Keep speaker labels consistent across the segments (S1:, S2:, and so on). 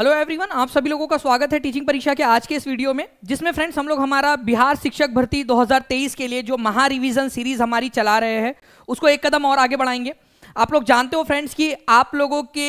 S1: Hello everyone आप सभी लोगों का स्वागत है टीचिंग परीक्षा के आज के इस वीडियो में जिसमें फ्रेंड्स हम लोग हमारा बिहार शिक्षक
S2: भर्ती 2023 के लिए जो महा रिवीजन सीरीज हमारी चला रहे हैं उसको एक कदम और आगे बढ़ाएंगे आप लोग जानते हो फ्रेंड्स कि आप लोगों के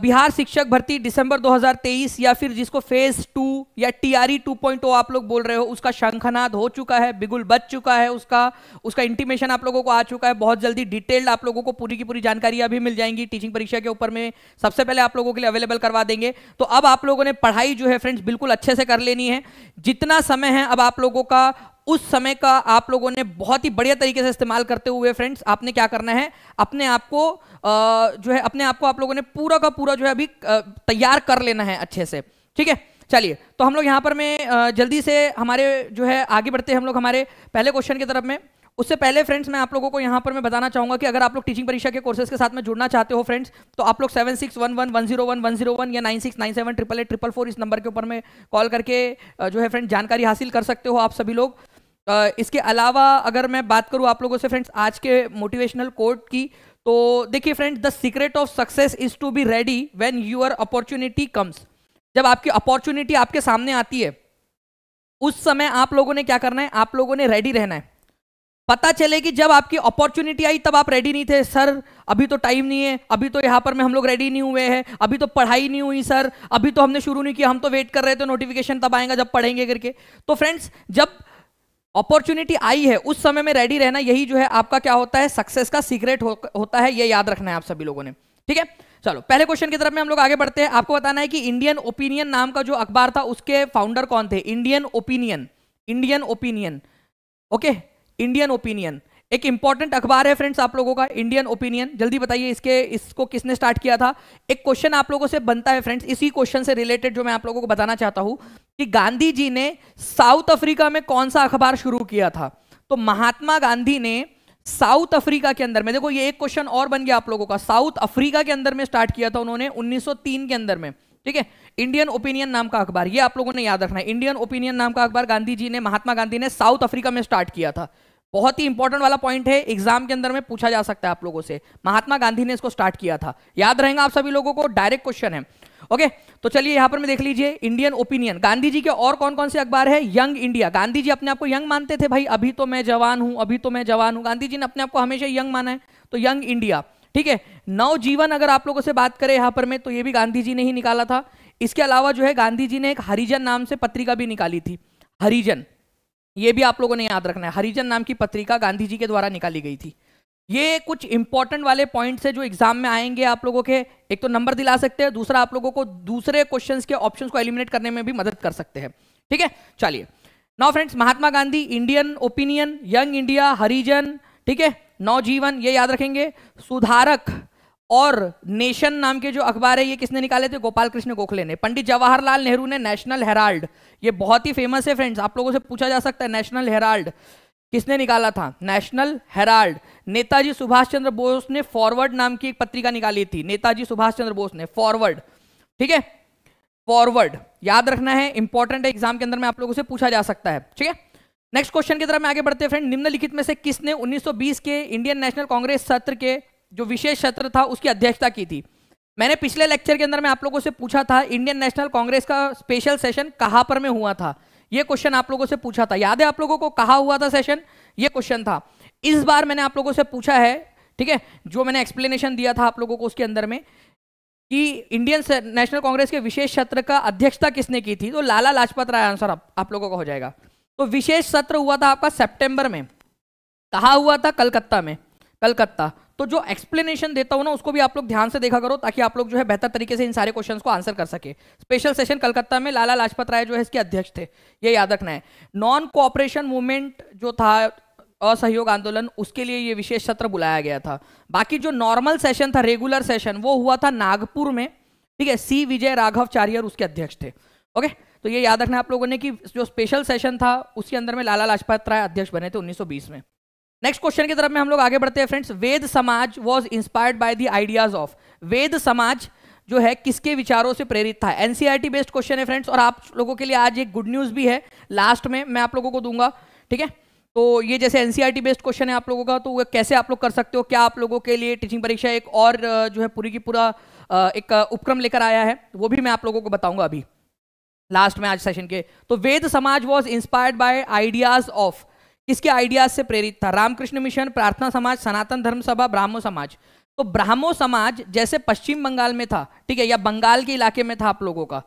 S2: बिहार शिक्षक भर्ती दिसंबर 2023 या फिर जिसको फेज टू या टीआरई पॉइंट e oh आप लोग बोल रहे हो उसका शंखनाद हो चुका है बिगुल बच चुका है उसका उसका इंटीमेशन आप लोगों को आ चुका है बहुत जल्दी डिटेल्ड आप लोगों को पूरी की पूरी जानकारी अभी मिल जाएंगी टीचिंग परीक्षा के ऊपर में सबसे पहले आप लोगों के लिए अवेलेबल करवा देंगे तो अब आप लोगों ने पढ़ाई जो है फ्रेंड्स बिल्कुल अच्छे से कर लेनी है जितना समय है अब आप लोगों का उस समय का आप लोगों ने बहुत ही बढ़िया तरीके से इस्तेमाल करते हुए फ्रेंड्स आपने क्या करना है अपने आप को जो है अपने आप को आप लोगों ने पूरा का पूरा जो है अभी तैयार कर लेना है अच्छे से ठीक है चलिए तो हम लोग यहां पर मैं जल्दी से हमारे जो है आगे बढ़ते हैं हम लोग हमारे पहले क्वेश्चन की तरफ में उससे पहले फ्रेंड्स मैं आप लोगों को यहां पर मैं बताना चाहूंगा कि अगर आप लोग टीचिंग परीक्षा के कोर्सेज के साथ में जुड़ना चाहते हो फ्रेंड्स तो आप लोग seven six one one one zero one one zero one या nine six nine seven triple eight triple four इस नंबर के ऊपर में कॉल करके जो है फ्रेंड जानकारी हासिल कर सकते हो आप सभी लोग इसके अलावा अगर मैं बात करूं आप लोगों से फ्रेंड्स आज के मोटिवेशनल कोर्ट की तो देखिए friends the secret of success is to be ready when your opportunity comes जब आपकी अपॉर्चुनिटी आपके सामने आती है उस समय आप लोगों ने क्या करना है आप लोगों ने रेडी रहना है पता चले कि जब आपकी अपॉर्चुनिटी आई तब आप रेडी नहीं थे सर अभी तो टाइम नहीं है अभी तो यहां पर मैं हम लोग रेडी नहीं हुए हैं अभी तो पढ़ाई नहीं हुई सर अभी तो हमने शुरू नहीं किया हम तो वेट कर रहे थे नोटिफिकेशन तब आएगा जब पढ़ेंगे करके तो फ्रेंड्स जब अपॉर्चुनिटी आई है उस समय में रेडी रहना यही जो है आपका क्या होता है सक्सेस का सीक्रेट हो, होता है ये याद रखना है आप सभी लोगों ने ठीक है चलो पहले क्वेश्चन की तरफ में हम लोग आगे बढ़ते हैं आपको बताना है कि इंडियन ओपिनियन नाम का जो अखबार था उसके फाउंडर कौन थे Indian Opinion Indian Opinion okay Indian Opinion एक इंपॉर्टेंट अखबार है फ्रेंड्स आप लोगों का इंडियन ओपिनियन जल्दी बताइए इसके इसको किसने स्टार्ट किया था एक क्वेश्चन आप लोगों से बनता है फ्रेंड्स इसी क्वेश्चन से रिलेटेड जो मैं आप लोगों को बताना चाहता हूं कि गांधी जी ने साउथ अफ्रीका में कौन सा अखबार शुरू किया था तो महात्मा गांधी ने साउथ अफ्रीका के अंदर में देखो ये एक क्वेश्चन और बन गया आप लोगों का साउथ अफ्रीका के अंदर में स्टार्ट किया था उन्होंने 1903 के अंदर में ठीक है इंडियन ओपिनियन नाम का अखबार ये आप लोगों ने याद रखना है इंडियन ओपिनियन नाम का अखबार गांधी जी ने महात्मा गांधी ने साउथ अफ्रीका में स्टार्ट किया था बहुत ही इंपॉर्टेंट वाला पॉइंट है एग्जाम के अंदर में पूछा जा सकता है आप लोगों से महात्मा गांधी ने इसको स्टार्ट किया था याद रहेगा आप सभी लोगों को डायरेक्ट क्वेश्चन है ओके तो चलिए यहां पर मैं देख लीजिए इंडियन ओपिनियन गांधी जी के और कौन कौन से अखबार है यंग इंडिया गांधी जी अपने आपको यंग मानते थे भाई अभी तो मैं जवान हूं अभी तो मैं जवान हूं गांधी जी ने अपने आपको हमेशा यंग माना है तो यंग इंडिया ठीक है नवजीवन अगर आप लोगों से बात करें यहां पर मैं तो ये भी गांधी जी ने ही निकाला था इसके अलावा जो है गांधी जी ने एक हरिजन नाम से पत्रिका भी निकाली थी हरिजन ये भी आप लोगों ने याद रखना है हरिजन नाम की पत्रिका गांधी जी के द्वारा निकाली गई थी ये कुछ इंपॉर्टेंट वाले पॉइंट्स है जो एग्जाम में आएंगे आप लोगों के एक तो नंबर दिला सकते हैं दूसरा आप लोगों को दूसरे क्वेश्चन के ऑप्शन को एलिमिनेट करने में भी मदद कर सकते हैं ठीक है चलिए now friends Mahatma Gandhi Indian Opinion Young India Harijan ठीक है नौजीवन ये याद रखेंगे सुधारक और नेशन नाम के जो अखबार है ये किसने निकाले थे गोपाल कृष्ण गोखले ने पंडित जवाहरलाल नेहरू ने नेशनल हेराल्ड ये बहुत ही फेमस है फ्रेंड्स आप लोगों से पूछा जा सकता है नेशनल हेराल्ड किसने निकाला था नेशनल हेराल्ड नेताजी सुभाष चंद्र बोस ने फॉरवर्ड नाम की एक पत्रिका निकाली थी नेताजी सुभाष चंद्र बोस ने फॉरवर्ड ठीक है फॉरवर्ड याद रखना है इंपॉर्टेंट है एग्जाम के अंदर में आप लोगों से पूछा जा सकता है ठीक है नेक्स्ट क्वेश्चन की तरफ में आगे बढ़ते हैं फ्रेंड निम्नलिखित में से किसने 1920 के इंडियन नेशनल कांग्रेस सत्र के जो विशेष सत्र था उसकी अध्यक्षता की थी मैंने पिछले लेक्चर के अंदर मैं आप लोगों से पूछा था इंडियन नेशनल कांग्रेस का स्पेशल सेशन कहां पर में हुआ था यह क्वेश्चन आप लोगों से पूछा था याद है आप लोगों को कहा हुआ था सेशन ये क्वेश्चन था इस बार मैंने आप लोगों से पूछा है ठीक है जो मैंने एक्सप्लेनेशन दिया था आप लोगों को उसके अंदर में कि इंडियन नेशनल कांग्रेस के विशेष सत्र का अध्यक्षता किसने की थी तो लाला लाजपत राय आंसर आप, आप लोगों का हो जाएगा तो विशेष सत्र हुआ था आपका सितंबर में कहा हुआ था कलकत्ता में कलकत्ता तो जो एक्सप्लेनेशन देता हूं ना उसको भी आप लोग ध्यान से देखा करो ताकि आप लोग जो है बेहतर तरीके से इन सारे क्वेश्चन को आंसर कर सके स्पेशल सेशन कलकत्ता में लाला लाजपत राय जो है इसके अध्यक्ष थे ये याद रखना है नॉन कोऑपरेशन मूवमेंट जो था असहयोग आंदोलन उसके लिए ये विशेष सत्र बुलाया गया था बाकी जो नॉर्मल सेशन था रेगुलर सेशन वो हुआ था नागपुर में ठीक है सी विजय राघव चारियर उसके अध्यक्ष थे ओके तो ये याद रखना आप लोगों ने कि जो स्पेशल सेशन था उसके अंदर में लाला लाजपत राय अध्यक्ष बने थे 1920 में नेक्स्ट क्वेश्चन की तरफ में हम लोग आगे बढ़ते हैं friends Ved Samaj was inspired by the ideas of Ved Samaj जो है किसके विचारों से प्रेरित था एनसीईआरटी बेस्ड क्वेश्चन है फ्रेंड्स और आप लोगों के लिए आज एक गुड न्यूज भी है लास्ट में मैं आप लोगों को दूंगा ठीक है तो ये जैसे एनसीईआरटी बेस्ड क्वेश्चन है आप लोगों का तो कैसे आप लोग कर सकते हो क्या आप लोगों के लिए टीचिंग परीक्षा एक और जो है पूरी की पूरा एक उपक्रम लेकर आया है वो भी मैं आप लोगों को बताऊंगा अभी लास्ट में आज सेशन के तो Ved Samaj was inspired by ideas of किसके आइडियाज से प्रेरित था रामकृष्ण मिशन प्रार्थना समाज सनातन धर्म सभा ब्राह्मो समाज तो ब्राह्मो समाज जैसे पश्चिम बंगाल में था ठीक है या बंगाल के इलाके में था आप लोगों का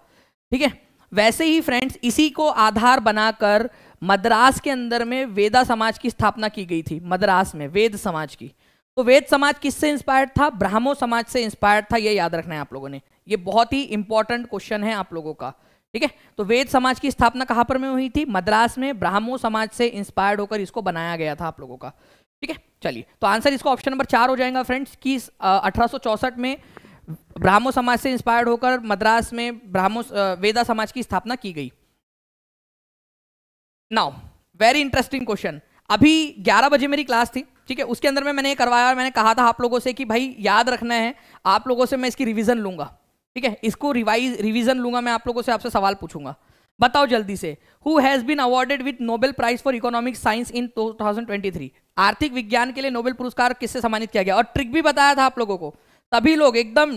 S2: ठीक है वैसे ही फ्रेंड्स इसी को आधार बनाकर मद्रास के अंदर में वेदा समाज की स्थापना की गई थी मद्रास में वेद समाज की तो वेद समाज किससे इंस्पायर्ड था ब्राह्मो समाज से इंस्पायर्ड था यह याद रखना है आप लोगों ने यह बहुत ही इंपॉर्टेंट क्वेश्चन है आप लोगों का ठीक है तो वेद समाज की स्थापना कहां पर में हुई थी मद्रास में ब्राह्मो समाज से इंस्पायर्ड होकर इसको बनाया गया था आप लोगों का ठीक है चलिए तो आंसर इसको ऑप्शन नंबर चार हो जाएगा फ्रेंड्स कि अठारह में ब्राह्मो समाज से इंस्पायर्ड होकर मद्रास में ब्राह्मो वेदा समाज की स्थापना की गई नाउ वेरी इंटरेस्टिंग क्वेश्चन अभी 11 बजे मेरी क्लास थी ठीक है उसके अंदर में मैंने करवाया और मैंने कहा था आप लोगों से कि भाई याद रखना है आप लोगों से मैं इसकी रिवीजन लूंगा ठीक है इसको रिवाइज रिविजन लूंगा मैं आप लोगों से आपसे सवाल पूछूंगा बताओ जल्दी से who has been awarded with Nobel Prize for economic science in 2023 आर्थिक विज्ञान के लिए नोबेल पुरस्कार किससे सम्मानित किया गया और ट्रिक भी बताया था आप लोगों को तभी लोग एकदम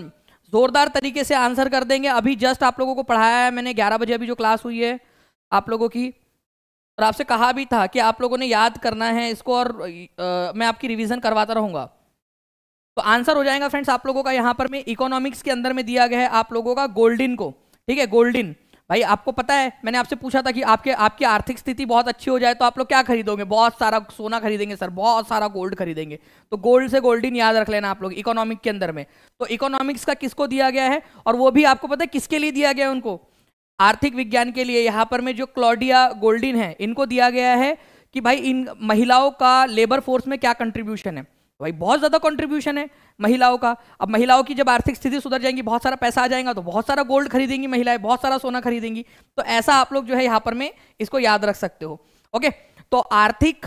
S2: जोरदार तरीके से आंसर कर देंगे अभी जस्ट आप लोगों को पढ़ाया है मैंने ग्यारह बजे अभी जो क्लास हुई है आप लोगों की और आपसे कहा भी था कि आप लोगों ने याद करना है इसको और आ, मैं आपकी रिविजन करवाता रहूंगा तो आंसर हो जाएगा फ्रेंड्स आप लोगों का यहाँ पर में इकोनॉमिक्स के अंदर में दिया गया है आप लोगों का गोल्डिन को ठीक है गोल्डिन भाई आपको पता है मैंने आपसे पूछा था कि आपके आपकी आर्थिक स्थिति बहुत अच्छी हो जाए तो आप लोग क्या खरीदोगे बहुत सारा सोना खरीदेंगे सर बहुत सारा गोल्ड खरीदेंगे तो गोल्ड से गोल्डिन याद रख लेना आप लोग इकोनॉमिक के अंदर में तो इकोनॉमिक्स का किसको दिया गया है और वो भी आपको पता है किसके लिए दिया गया है उनको आर्थिक विज्ञान के लिए यहाँ पर में जो क्लॉडिया गोल्डिन है इनको दिया गया है कि भाई इन महिलाओं का लेबर फोर्स में क्या कंट्रीब्यूशन है भाई बहुत ज़्यादा कंट्रीब्यूशन है महिलाओं का अब महिलाओं की जब आर्थिक स्थिति सुधर जाएगी बहुत सारा पैसा आ जाएगा तो बहुत सारा गोल्ड खरीदेंगी महिलाएं बहुत सारा सोना खरीदेंगी तो ऐसा आप लोग जो है यहाँ पर में इसको याद रख सकते हो ओके तो आर्थिक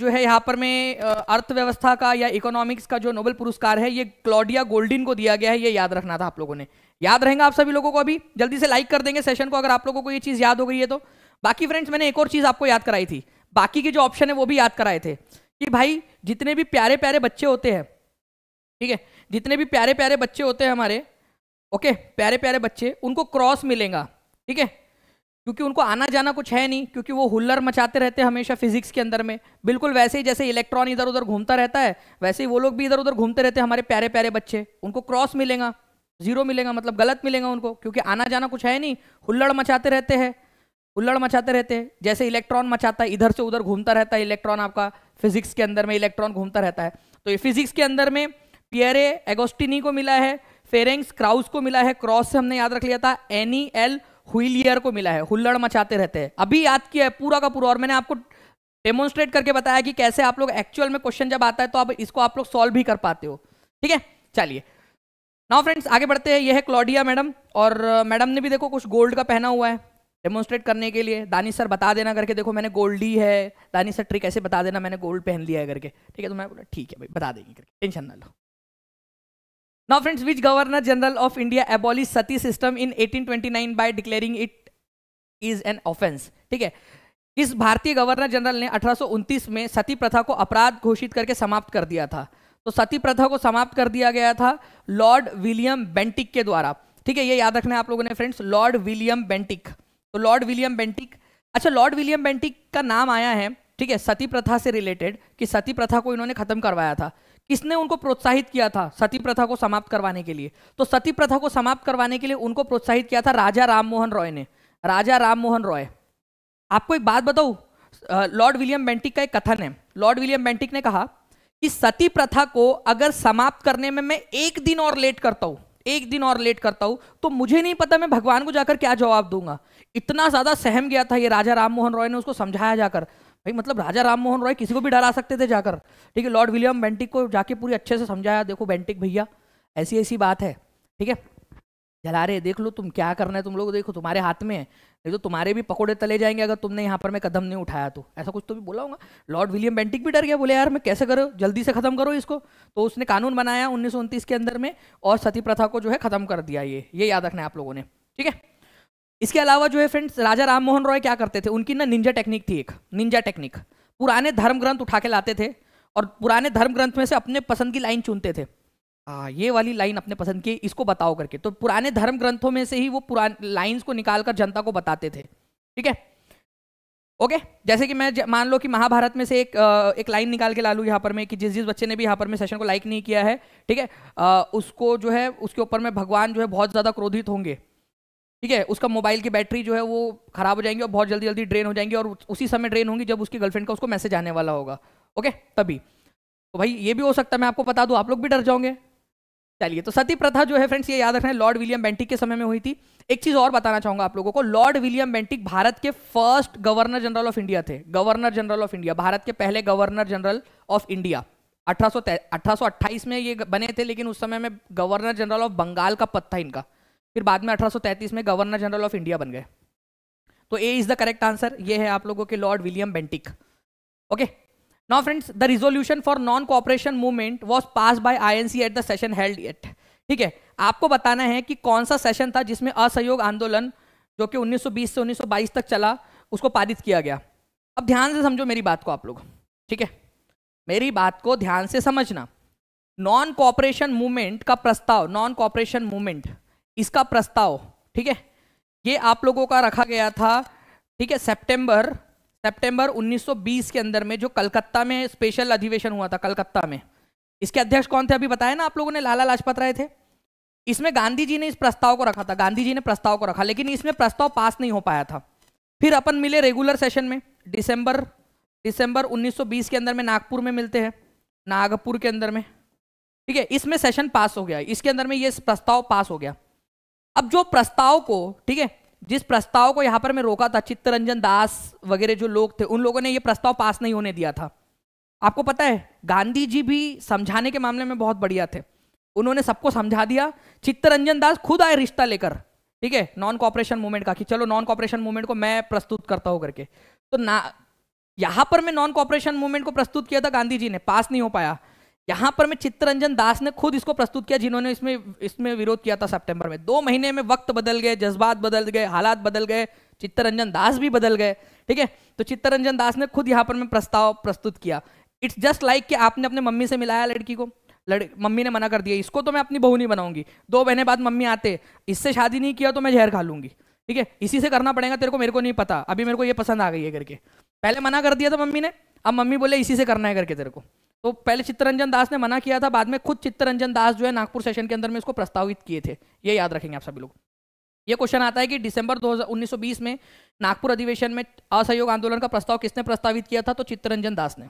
S2: जो है यहाँ पर में अर्थव्यवस्था का या इकोनॉमिक्स का जो नोबेल पुरस्कार है ये क्लॉडिया गोल्डिन को दिया गया है ये याद रखना था आप लोगों ने याद रहेगा आप सभी लोगों को अभी जल्दी से लाइक कर देंगे सेशन को अगर आप लोगों को ये चीज़ याद हो गई है तो बाकी फ्रेंड्स मैंने एक और चीज़ आपको याद कराई थी बाकी के जो ऑप्शन है वो भी याद कराए थे कि भाई जितने भी प्यारे प्यारे बच्चे होते हैं ठीक है जितने भी प्यारे प्यारे बच्चे होते हैं हमारे ओके प्यारे प्यारे बच्चे उनको क्रॉस मिलेगा ठीक है क्योंकि उनको आना जाना कुछ है नहीं क्योंकि वो हुल्लर मचाते रहते हैं हमेशा फिजिक्स के अंदर में बिल्कुल वैसे ही जैसे इलेक्ट्रॉन इधर उधर घूमता रहता है वैसे ही वो लोग भी इधर उधर घूमते रहते हैं हमारे प्यारे प्यारे बच्चे उनको क्रॉस मिलेगा जीरो मिलेगा मतलब गलत मिलेगा उनको क्योंकि आना जाना कुछ है नहीं हुल्लड़ मचाते रहते हैं हुल्लड़ मचाते रहते हैं जैसे इलेक्ट्रॉन मचाता है इधर से उधर घूमता रहता है इलेक्ट्रॉन आपका फिजिक्स के अंदर में इलेक्ट्रॉन घूमता रहता है तो ये फिजिक्स के अंदर में पियरे एगोस्टिनी को मिला है फेरेंग्स क्राउस को मिला है क्रॉस से हमने याद रख लिया था एनी एल हुईलियर को मिला है हुल्लड़ मचाते रहते हैं अभी याद किया है पूरा का पूरा और मैंने आपको डेमोन्स्ट्रेट करके बताया कि कैसे आप लोग एक्चुअल में क्वेश्चन जब आता है तो आप इसको आप लोग सॉल्व भी कर पाते हो ठीक है चलिए नाउ फ्रेंड्स आगे बढ़ते हैं यह है क्लॉडिया मैडम और मैडम ने भी देखो कुछ गोल्ड का पहना हुआ है डेमोन्स्ट्रेट करने के लिए दानिश सर बता देना करके देखो मैंने गोल्ड ही है दानिश सर ट्रिक ऐसे बता देना मैंने गोल्ड पहन लिया है करके ठीक है तो मैं बोला ठीक है भाई बता देंगे करके टेंशन ना लो now friends which governor general of India abolish sati system in 1829 by declaring it is an offence ठीक है इस भारतीय गवर्नर जनरल ने अठारह में सती प्रथा को अपराध घोषित करके समाप्त कर दिया था तो सती प्रथा को समाप्त कर दिया गया था लॉर्ड विलियम बेंटिक के द्वारा ठीक है ये याद रखना आप लोगों ने फ्रेंड्स लॉर्ड विलियम बेंटिक तो लॉर्ड विलियम बेंटिक अच्छा लॉर्ड विलियम बेंटिक का नाम आया है ठीक है सती प्रथा से रिलेटेड कि सती प्रथा को इन्होंने खत्म करवाया था किसने उनको प्रोत्साहित किया था सती प्रथा को समाप्त करवाने के लिए तो सती प्रथा को समाप्त करवाने के लिए उनको प्रोत्साहित किया था राजा राममोहन रॉय ने राजा राममोहन रॉय आपको एक बात बताऊँ लॉर्ड विलियम बेंटिक का एक कथन है लॉर्ड विलियम बेंटिक ने कहा कि सती प्रथा को अगर समाप्त करने में मैं एक दिन और लेट करता हूं एक दिन और लेट करता हूं तो मुझे नहीं पता मैं भगवान को जाकर क्या जवाब दूंगा इतना ज़्यादा सहम गया था ये राजा राम मोहन रॉय ने उसको समझाया जाकर भाई मतलब राजा राम मोहन रॉय किसी को भी डरा सकते थे जाकर ठीक है लॉर्ड विलियम बेंटिक को जाके पूरी अच्छे से समझाया देखो बेंटिक भैया ऐसी ऐसी बात है ठीक है जला रहे देख लो तुम क्या करना है तुम लोग देखो तुम्हारे हाथ में है नहीं तो तुम्हारे भी पकौड़े तले जाएंगे अगर तुमने यहाँ पर मैं कदम नहीं उठाया तो ऐसा कुछ तो भी बोला होगा लॉर्ड विलियम बेंटिक भी डर गया बोले यार मैं कैसे करो जल्दी से ख़त्म करो इसको तो उसने कानून बनाया उन्नीस के अंदर में और सती प्रथा को जो है ख़त्म कर दिया ये ये याद रखना है आप लोगों ने ठीक है इसके अलावा जो है फ्रेंड्स राजा राम मोहन रॉय क्या करते थे उनकी ना निंजा टेक्निक थी एक निंजा टेक्निक पुराने धर्म ग्रंथ उठा के लाते थे और पुराने धर्म ग्रंथ में से अपने पसंद की लाइन चुनते थे आ, ये वाली लाइन अपने पसंद की इसको बताओ करके तो पुराने धर्म ग्रंथों में से ही वो पुराने लाइन्स को निकाल कर जनता को बताते थे ठीक है ओके जैसे कि मैं मान लो कि महाभारत में से एक एक लाइन निकाल के ला लूँ यहाँ पर मैं कि जिस जिस बच्चे ने भी यहाँ पर मैं सेशन को लाइक नहीं किया है ठीक है उसको जो है उसके ऊपर में भगवान जो है बहुत ज़्यादा क्रोधित होंगे ठीक है उसका मोबाइल की बैटरी जो है वो खराब हो जाएंगी और बहुत जल्दी जल्दी ड्रेन हो जाएंगी और उसी समय ड्रेन होंगी जब उसकी गर्लफ्रेंड का उसको मैसेज आने वाला होगा ओके तभी तो भाई ये भी हो सकता है मैं आपको बता दूं आप लोग भी डर जाओगे चलिए तो सती प्रथा जो है फ्रेंड्स ये याद रखना है लॉर्ड विलियम बेंटिक के समय में हुई थी एक चीज और बताना चाहूंगा आप लोगों को लॉर्ड विलियम बेंटिक भारत के first governor general of India थे governor general of India Bharat के पहले गवर्नर जनरल ऑफ इंडिया 1828 में ये बने थे लेकिन उस समय में गवर्नर जनरल ऑफ बंगाल का पद था इनका फिर बाद में 1833 में गवर्नर जनरल ऑफ इंडिया बन गए तो A is the correct answer ये है आप लोगों के Lord William Bentinck okay now friends the resolution for non cooperation movement was pass by INC at the session held at ठीक है आपको बताना है कि कौन सा सेशन था जिसमें असहयोग आंदोलन जो कि 1920 से 1922 तक चला उसको पारित किया गया अब ध्यान से समझो मेरी बात को आप लोग ठीक है मेरी बात को ध्यान से समझना नॉन कॉपरेशन मूवमेंट का प्रस्ताव नॉन कॉपरेशन मूवमेंट इसका प्रस्ताव ठीक है ये आप लोगों का रखा गया था ठीक है सितंबर सितंबर 1920 के अंदर में जो कलकत्ता में स्पेशल अधिवेशन हुआ था कलकत्ता में इसके अध्यक्ष कौन थे अभी बताया ना आप लोगों ने लाला लाजपत राय थे इसमें गांधी जी ने इस प्रस्ताव को रखा था गांधी जी ने प्रस्ताव को रखा लेकिन इसमें प्रस्ताव पास नहीं हो पाया था फिर अपन मिले रेगुलर सेशन में दिसंबर दिसंबर 1920 के अंदर में नागपुर में मिलते हैं नागपुर के अंदर में ठीक है इसमें सेशन पास हो गया इसके अंदर में ये प्रस्ताव पास हो गया अब जो प्रस्ताव को ठीक है जिस प्रस्ताव को यहां पर मैं रोका था चित्तरंजन दास वगैरह जो लोग थे उन लोगों ने यह प्रस्ताव पास नहीं होने दिया था आपको पता है गांधी जी भी समझाने के मामले में बहुत बढ़िया थे उन्होंने सबको समझा दिया चित्तरंजन दास खुद आए रिश्ता लेकर ठीक है नॉन कॉपरेशन मूवमेंट का कि चलो नॉन कॉपरेशन मूवमेंट को मैं प्रस्तुत करता हूं करके तो ना यहां पर मैं नॉन कॉपरेशन मूवमेंट को प्रस्तुत किया था गांधी जी ने पास नहीं हो पाया यहां पर मैं चित्तरंजन दास ने खुद इसको प्रस्तुत किया जिन्होंने इसमें इसमें विरोध किया था सितंबर में दो महीने में वक्त बदल गए जज्बात बदल गए हालात बदल गए चित्तरंजन दास भी बदल गए ठीक है तो चित्तरंजन दास ने खुद यहाँ पर मैं प्रस्ताव प्रस्तुत किया इट्स जस्ट लाइक कि आपने अपने मम्मी से मिलाया लड़की को लड़ मम्मी ने मना कर दिया इसको तो मैं अपनी बहू नहीं बनाऊंगी दो महीने बाद मम्मी आते इससे शादी नहीं किया तो मैं जहर खा लूंगी ठीक है इसी से करना पड़ेगा तेरे को मेरे को नहीं पता अभी मेरे को ये पसंद आ गई है करके पहले मना कर दिया था मम्मी ने अब मम्मी बोले इसी से करना है करके तेरे को तो पहले चित्तरंजन दास ने मना किया था बाद में खुद चित्तरंजन दास जो है नागपुर सेशन के अंदर में इसको प्रस्तावित किए थे ये याद रखेंगे आप सभी लोग ये क्वेश्चन आता है कि दिसंबर 1920 में नागपुर अधिवेशन में असहयोग आंदोलन का प्रस्ताव किसने प्रस्तावित किया था तो चित्तरंजन दास ने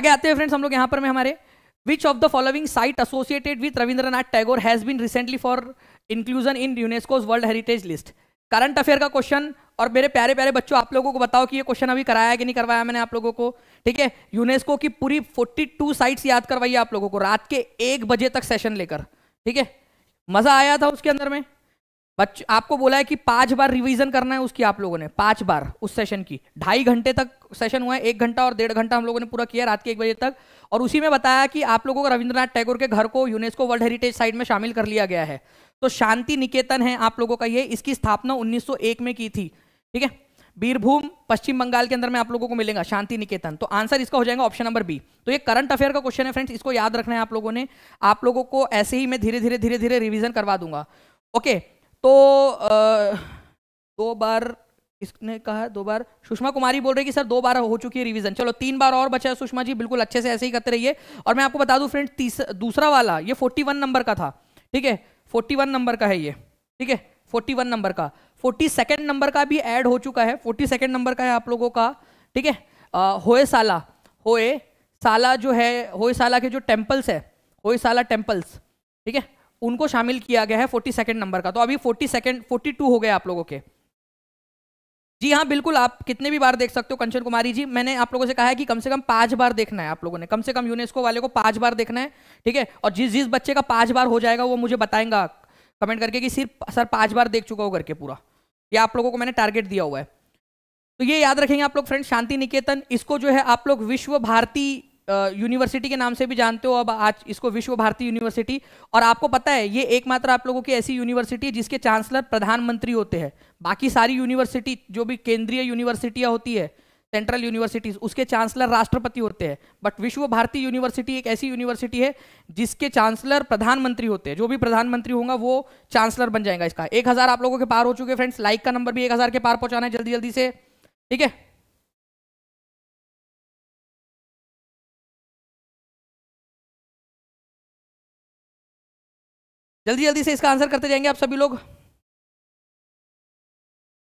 S2: आगे आते हैं फ्रेंड्स हम लोग यहां पर में हमारे which of the following site associated with Rabindranath Tagore has been recently for inclusion in UNESCO's world heritage list current affair का क्वेश्चन और मेरे प्यारे प्यारे बच्चों आप लोगों को बताओ कि ये क्वेश्चन अभी कराया कि नहीं करवाया मैंने आप लोगों को ठीक है यूनेस्को की पूरी 42 साइट्स याद करवाई आप लोगों को रात के एक बजे तक सेशन लेकर ठीक है मजा आया था उसके अंदर में बच्च आपको बोला है कि पांच बार रिवीजन करना है उसकी आप लोगों ने पांच बार उस सेशन की ढाई घंटे तक सेशन हुआ है एक घंटा और डेढ़ घंटा हम लोगों ने पूरा किया रात के एक बजे तक और उसी में बताया कि आप लोगों को रविंद्रनाथ टैगोर के घर को यूनेस्को वर्ल्ड हेरिटेज साइट में शामिल कर लिया गया है तो शांति निकेतन है आप लोगों का ये इसकी स्थापना 1901 में की थी ठीक है बीरभूम पश्चिम बंगाल के अंदर में आप लोगों को मिलेगा शांति निकेतन तो आंसर इसका हो जाएगा ऑप्शन नंबर बी तो ये करंट अफेयर का क्वेश्चन है फ्रेंड्स इसको याद रखना है आप लोगों ने आप लोगों को ऐसे ही मैं धीरे धीरे धीरे धीरे रिविजन करवा दूंगा ओके तो आ, दो बार इसने कहा दो बार सुषमा कुमारी बोल रही कि सर दो बार हो चुकी है रिवीजन चलो तीन बार और बचा है सुषमा जी बिल्कुल अच्छे से ऐसे ही करते रहिए और मैं आपको बता दूं फ्रेंड दूसरा वाला ये 41 नंबर का था ठीक है फोर्टी वन नंबर का है ये ठीक है फोर्टी वन नंबर का फोर्टी सेकेंड नंबर का भी ऐड हो चुका है फोर्टी सेकेंड नंबर का है आप लोगों का ठीक है होए साला होए साला जो है होए साला के जो टेम्पल्स है होए साला टेम्पल्स ठीक है उनको शामिल किया गया है फोर्टी सेकेंड नंबर का तो अभी फोर्टी सेकेंड फोर्टी टू हो गए आप लोगों के जी हाँ बिल्कुल आप कितने भी बार देख सकते हो कंचन कुमारी जी मैंने आप लोगों से कहा है कि कम से कम पांच बार देखना है आप लोगों ने कम से कम यूनेस्को वाले को पांच बार देखना है ठीक है और जिस जिस बच्चे का पांच बार हो जाएगा वो मुझे बताएंगा कमेंट करके कि सिर्फ सर पांच बार देख चुका हो करके पूरा ये आप लोगों को मैंने टारगेट दिया हुआ है तो ये याद रखेंगे आप लोग फ्रेंड शांति निकेतन इसको जो है आप लोग विश्व भारती यूनिवर्सिटी के नाम से भी जानते हो अब आज इसको विश्व भारती यूनिवर्सिटी और आपको पता है ये एकमात्र आप लोगों की ऐसी यूनिवर्सिटी है जिसके चांसलर प्रधानमंत्री होते हैं बाकी सारी यूनिवर्सिटी जो भी केंद्रीय यूनिवर्सिटियाँ होती है सेंट्रल यूनिवर्सिटीज उसके चांसलर राष्ट्रपति होते हैं बट विश्व भारती यूनिवर्सिटी एक ऐसी यूनिवर्सिटी है जिसके चांसलर प्रधानमंत्री होते हैं जो भी प्रधानमंत्री होगा वो चांसलर बन जाएगा इसका
S1: एक हज़ार आप लोगों के पार हो चुके फ्रेंड्स लाइक का नंबर भी एक हज़ार के पार पहुंचाना है जल्दी जल्दी से ठीक है जल्दी जल्दी से इसका आंसर करते जाएंगे आप सभी लोग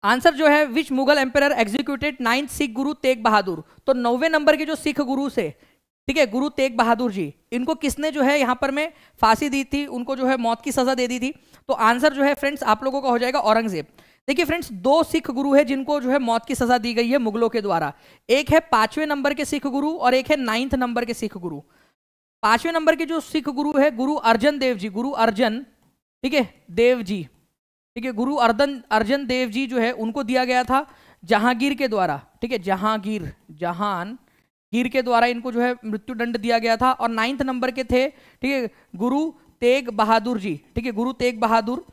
S1: आंसर जो है which Mughal emperor executed ninth
S2: Sikh guru Tegh बहादुर तो नौवे नंबर के जो सिख गुरु से ठीक है गुरु तेग बहादुर जी इनको किसने जो है यहां पर मैं फांसी दी थी उनको जो है मौत की सजा दे दी थी तो आंसर जो है फ्रेंड्स आप लोगों का हो जाएगा औरंगजेब देखिए फ्रेंड्स दो सिख गुरु है जिनको जो है मौत की सजा दी गई है मुगलों के द्वारा एक है पांचवें नंबर के सिख गुरु और एक है नाइन्थ नंबर के सिख गुरु पांचवें नंबर के जो सिख गुरु है गुरु अर्जन देव जी गुरु अर्जन ठीक है देव जी ठीक है गुरु अर्जन अर्जन देव जी जो है उनको दिया गया था जहांगीर के द्वारा ठीक है जहांगीर जहान गिर के द्वारा इनको जो है मृत्युदंड दिया गया था और नाइन्थ नंबर के थे ठीक है गुरु तेग बहादुर जी ठीक है गुरु तेग बहादुर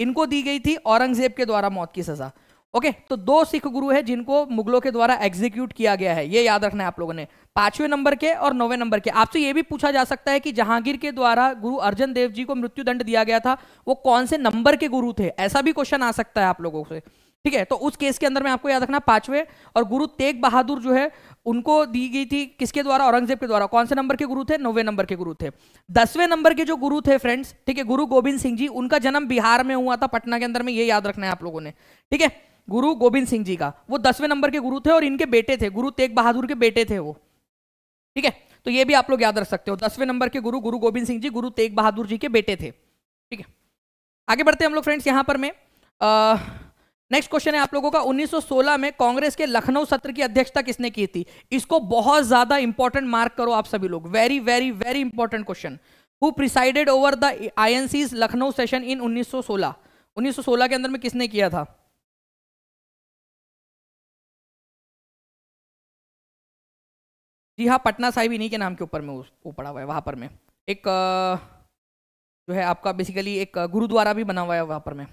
S2: इनको दी गई थी औरंगजेब के द्वारा मौत की सजा ओके तो दो सिख गुरु है जिनको मुगलों के द्वारा एग्जीक्यूट किया गया है ये याद रखना है आप लोगों ने पांचवें नंबर के और नौवे नंबर के आपसे ये भी पूछा जा सकता है कि जहांगीर के द्वारा गुरु अर्जन देव जी को मृत्यु दंड दिया गया था वो कौन से नंबर के गुरु थे ऐसा भी क्वेश्चन आ सकता है आप लोगों से ठीक है तो उस केस के अंदर में आपको याद रखना पांचवे और गुरु तेग बहादुर जो है उनको दी गई थी किसके द्वारा औरंगजेब के द्वारा कौन से नंबर के गुरु थे नौवे नंबर के गुरु थे दसवें नंबर के जो गुरु थे फ्रेंड्स ठीक है गुरु गोविंद सिंह जी उनका जन्म बिहार में हुआ था पटना के अंदर में ये याद रखना है आप लोगों ने ठीक है गुरु गोविंद सिंह जी का वो दसवें नंबर के गुरु थे और इनके बेटे थे गुरु तेग बहादुर के बेटे थे वो ठीक है तो ये भी आप लोग याद रख सकते हो दसवें नंबर के गुरु गुरु गोविंद सिंह जी गुरु तेग बहादुर जी के बेटे थे ठीक है आगे बढ़ते हैं हम लोग फ्रेंड्स यहाँ पर मैं नेक्स्ट क्वेश्चन है आप लोगों का 1916 में कांग्रेस के लखनऊ सत्र की अध्यक्षता किसने की थी इसको बहुत ज्यादा इंपॉर्टेंट मार्क करो आप सभी लोग very very very important question who presided over the I Lucknow session in 1916
S1: 1916 के अंदर में किसने किया था जी हाँ पटना साहिब इन्हीं के नाम के ऊपर में वो पड़ा हुआ है वहाँ पर में
S2: एक जो है आपका बेसिकली एक गुरुद्वारा भी बना हुआ है वहाँ पर में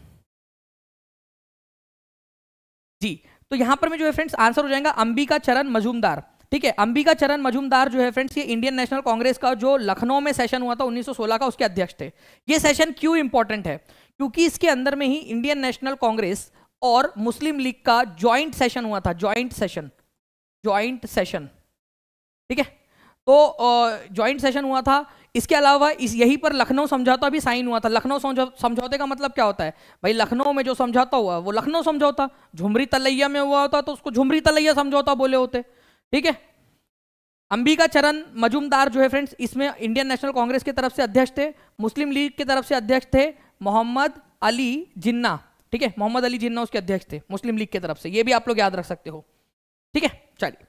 S2: जी तो यहाँ पर में जो है फ्रेंड्स आंसर हो जाएगा अंबिका चरण मजूमदार ठीक है अंबिका चरण मजूमदार जो है फ्रेंड्स ये इंडियन नेशनल कांग्रेस का जो लखनऊ में सेशन हुआ था 1916 का उसके अध्यक्ष थे ये सेशन क्यों इंपॉर्टेंट है क्योंकि इसके अंदर में ही इंडियन नेशनल कांग्रेस और मुस्लिम लीग का ज्वाइंट सेशन हुआ था ज्वाइंट सेशन ज्वाइंट सेशन ठीक है तो ज्वाइंट सेशन हुआ था इसके अलावा इस यही पर लखनऊ समझौता भी साइन हुआ था लखनऊ समझौते का मतलब क्या होता है भाई लखनऊ में जो समझौता हुआ वो लखनऊ समझौता झुमरी तलैया में हुआ होता तो उसको झुमरी तलैया समझौता बोले होते ठीक है अंबिका चरण मजुमदार जो है फ्रेंड्स इसमें इंडियन नेशनल कांग्रेस की तरफ से अध्यक्ष थे मुस्लिम लीग की तरफ से अध्यक्ष थे मोहम्मद अली जिन्ना ठीक है मोहम्मद अली जिन्ना उसके अध्यक्ष थे मुस्लिम लीग की तरफ से ये भी आप लोग याद रख सकते हो ठीक है चलिए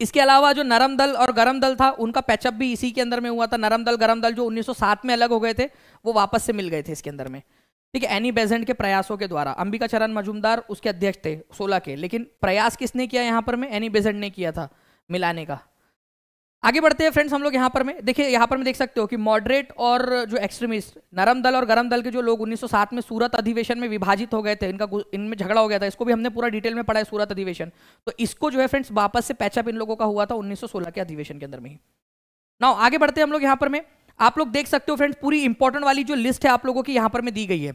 S2: इसके अलावा जो नरम दल और गरम दल था उनका पैचअप भी इसी के अंदर में हुआ था नरम दल गरम दल जो 1907 में अलग हो गए थे वो वापस से मिल गए थे इसके अंदर में ठीक है एनी बेजेंट के प्रयासों के द्वारा अंबिका चरण मजूमदार उसके अध्यक्ष थे सोलह के लेकिन प्रयास किसने किया यहाँ पर में एनी बेजेंट ने किया था मिलाने का आगे बढ़ते हैं फ्रेंड्स हम लोग यहाँ पर में देखिए यहाँ पर में देख सकते हो कि मॉडरेट और जो एक्सट्रीमिस्ट नरम दल और गरम दल के जो लोग 1907 में सूरत अधिवेशन में विभाजित हो गए थे इनका इनमें झगड़ा हो गया था इसको भी हमने पूरा डिटेल में पढ़ा है सूरत अधिवेशन तो इसको जो है फ्रेंड्स वापस से पैचअप इन लोगों का हुआ था उन्नीस के अधिवेशन के अंदर में ही ना आगे बढ़ते हैं हम लोग यहाँ पर में आप लोग देख सकते हो फ्रेंड्स पूरी इंपॉर्टेंट वाली जो लिस्ट है आप लोगों की यहाँ पर में दी गई है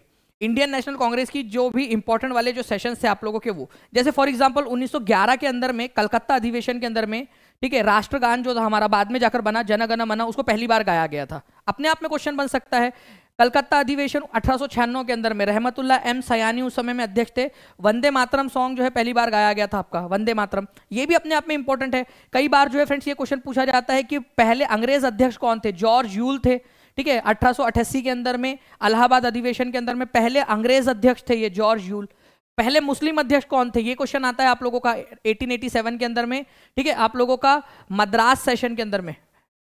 S2: इंडियन नेशनल कांग्रेस की जो भी इंपॉर्टेंट वाले जो सेशन थे आप लोगों के वो जैसे फॉर एग्जांपल 1911 के अंदर में कलकत्ता अधिवेशन के अंदर में ठीक है राष्ट्रगान जो था हमारा बाद में जाकर बना जनगण मना उसको पहली बार गाया गया था अपने आप में क्वेश्चन बन सकता है कलकत्ता अधिवेशन अठारह के अंदर में रहमतुल्ला एम सयानी उस समय में अध्यक्ष थे वंदे मातरम सॉन्ग जो है पहली बार गाया गया था आपका वंदे मातरम ये भी अपने आप में इंपॉर्टेंट है कई बार जो है फ्रेंड्स ये क्वेश्चन पूछा जाता है कि पहले अंग्रेज अध्यक्ष कौन थे जॉर्ज यूल थे ठीक है अठारह के अंदर में अलाहाबाद अधिवेशन के अंदर में पहले अंग्रेज अध्यक्ष थे ये जॉर्ज यूल पहले मुस्लिम अध्यक्ष कौन थे ये क्वेश्चन आता है आप लोगों का 1887 के अंदर में ठीक है आप लोगों का मद्रास सेशन के अंदर में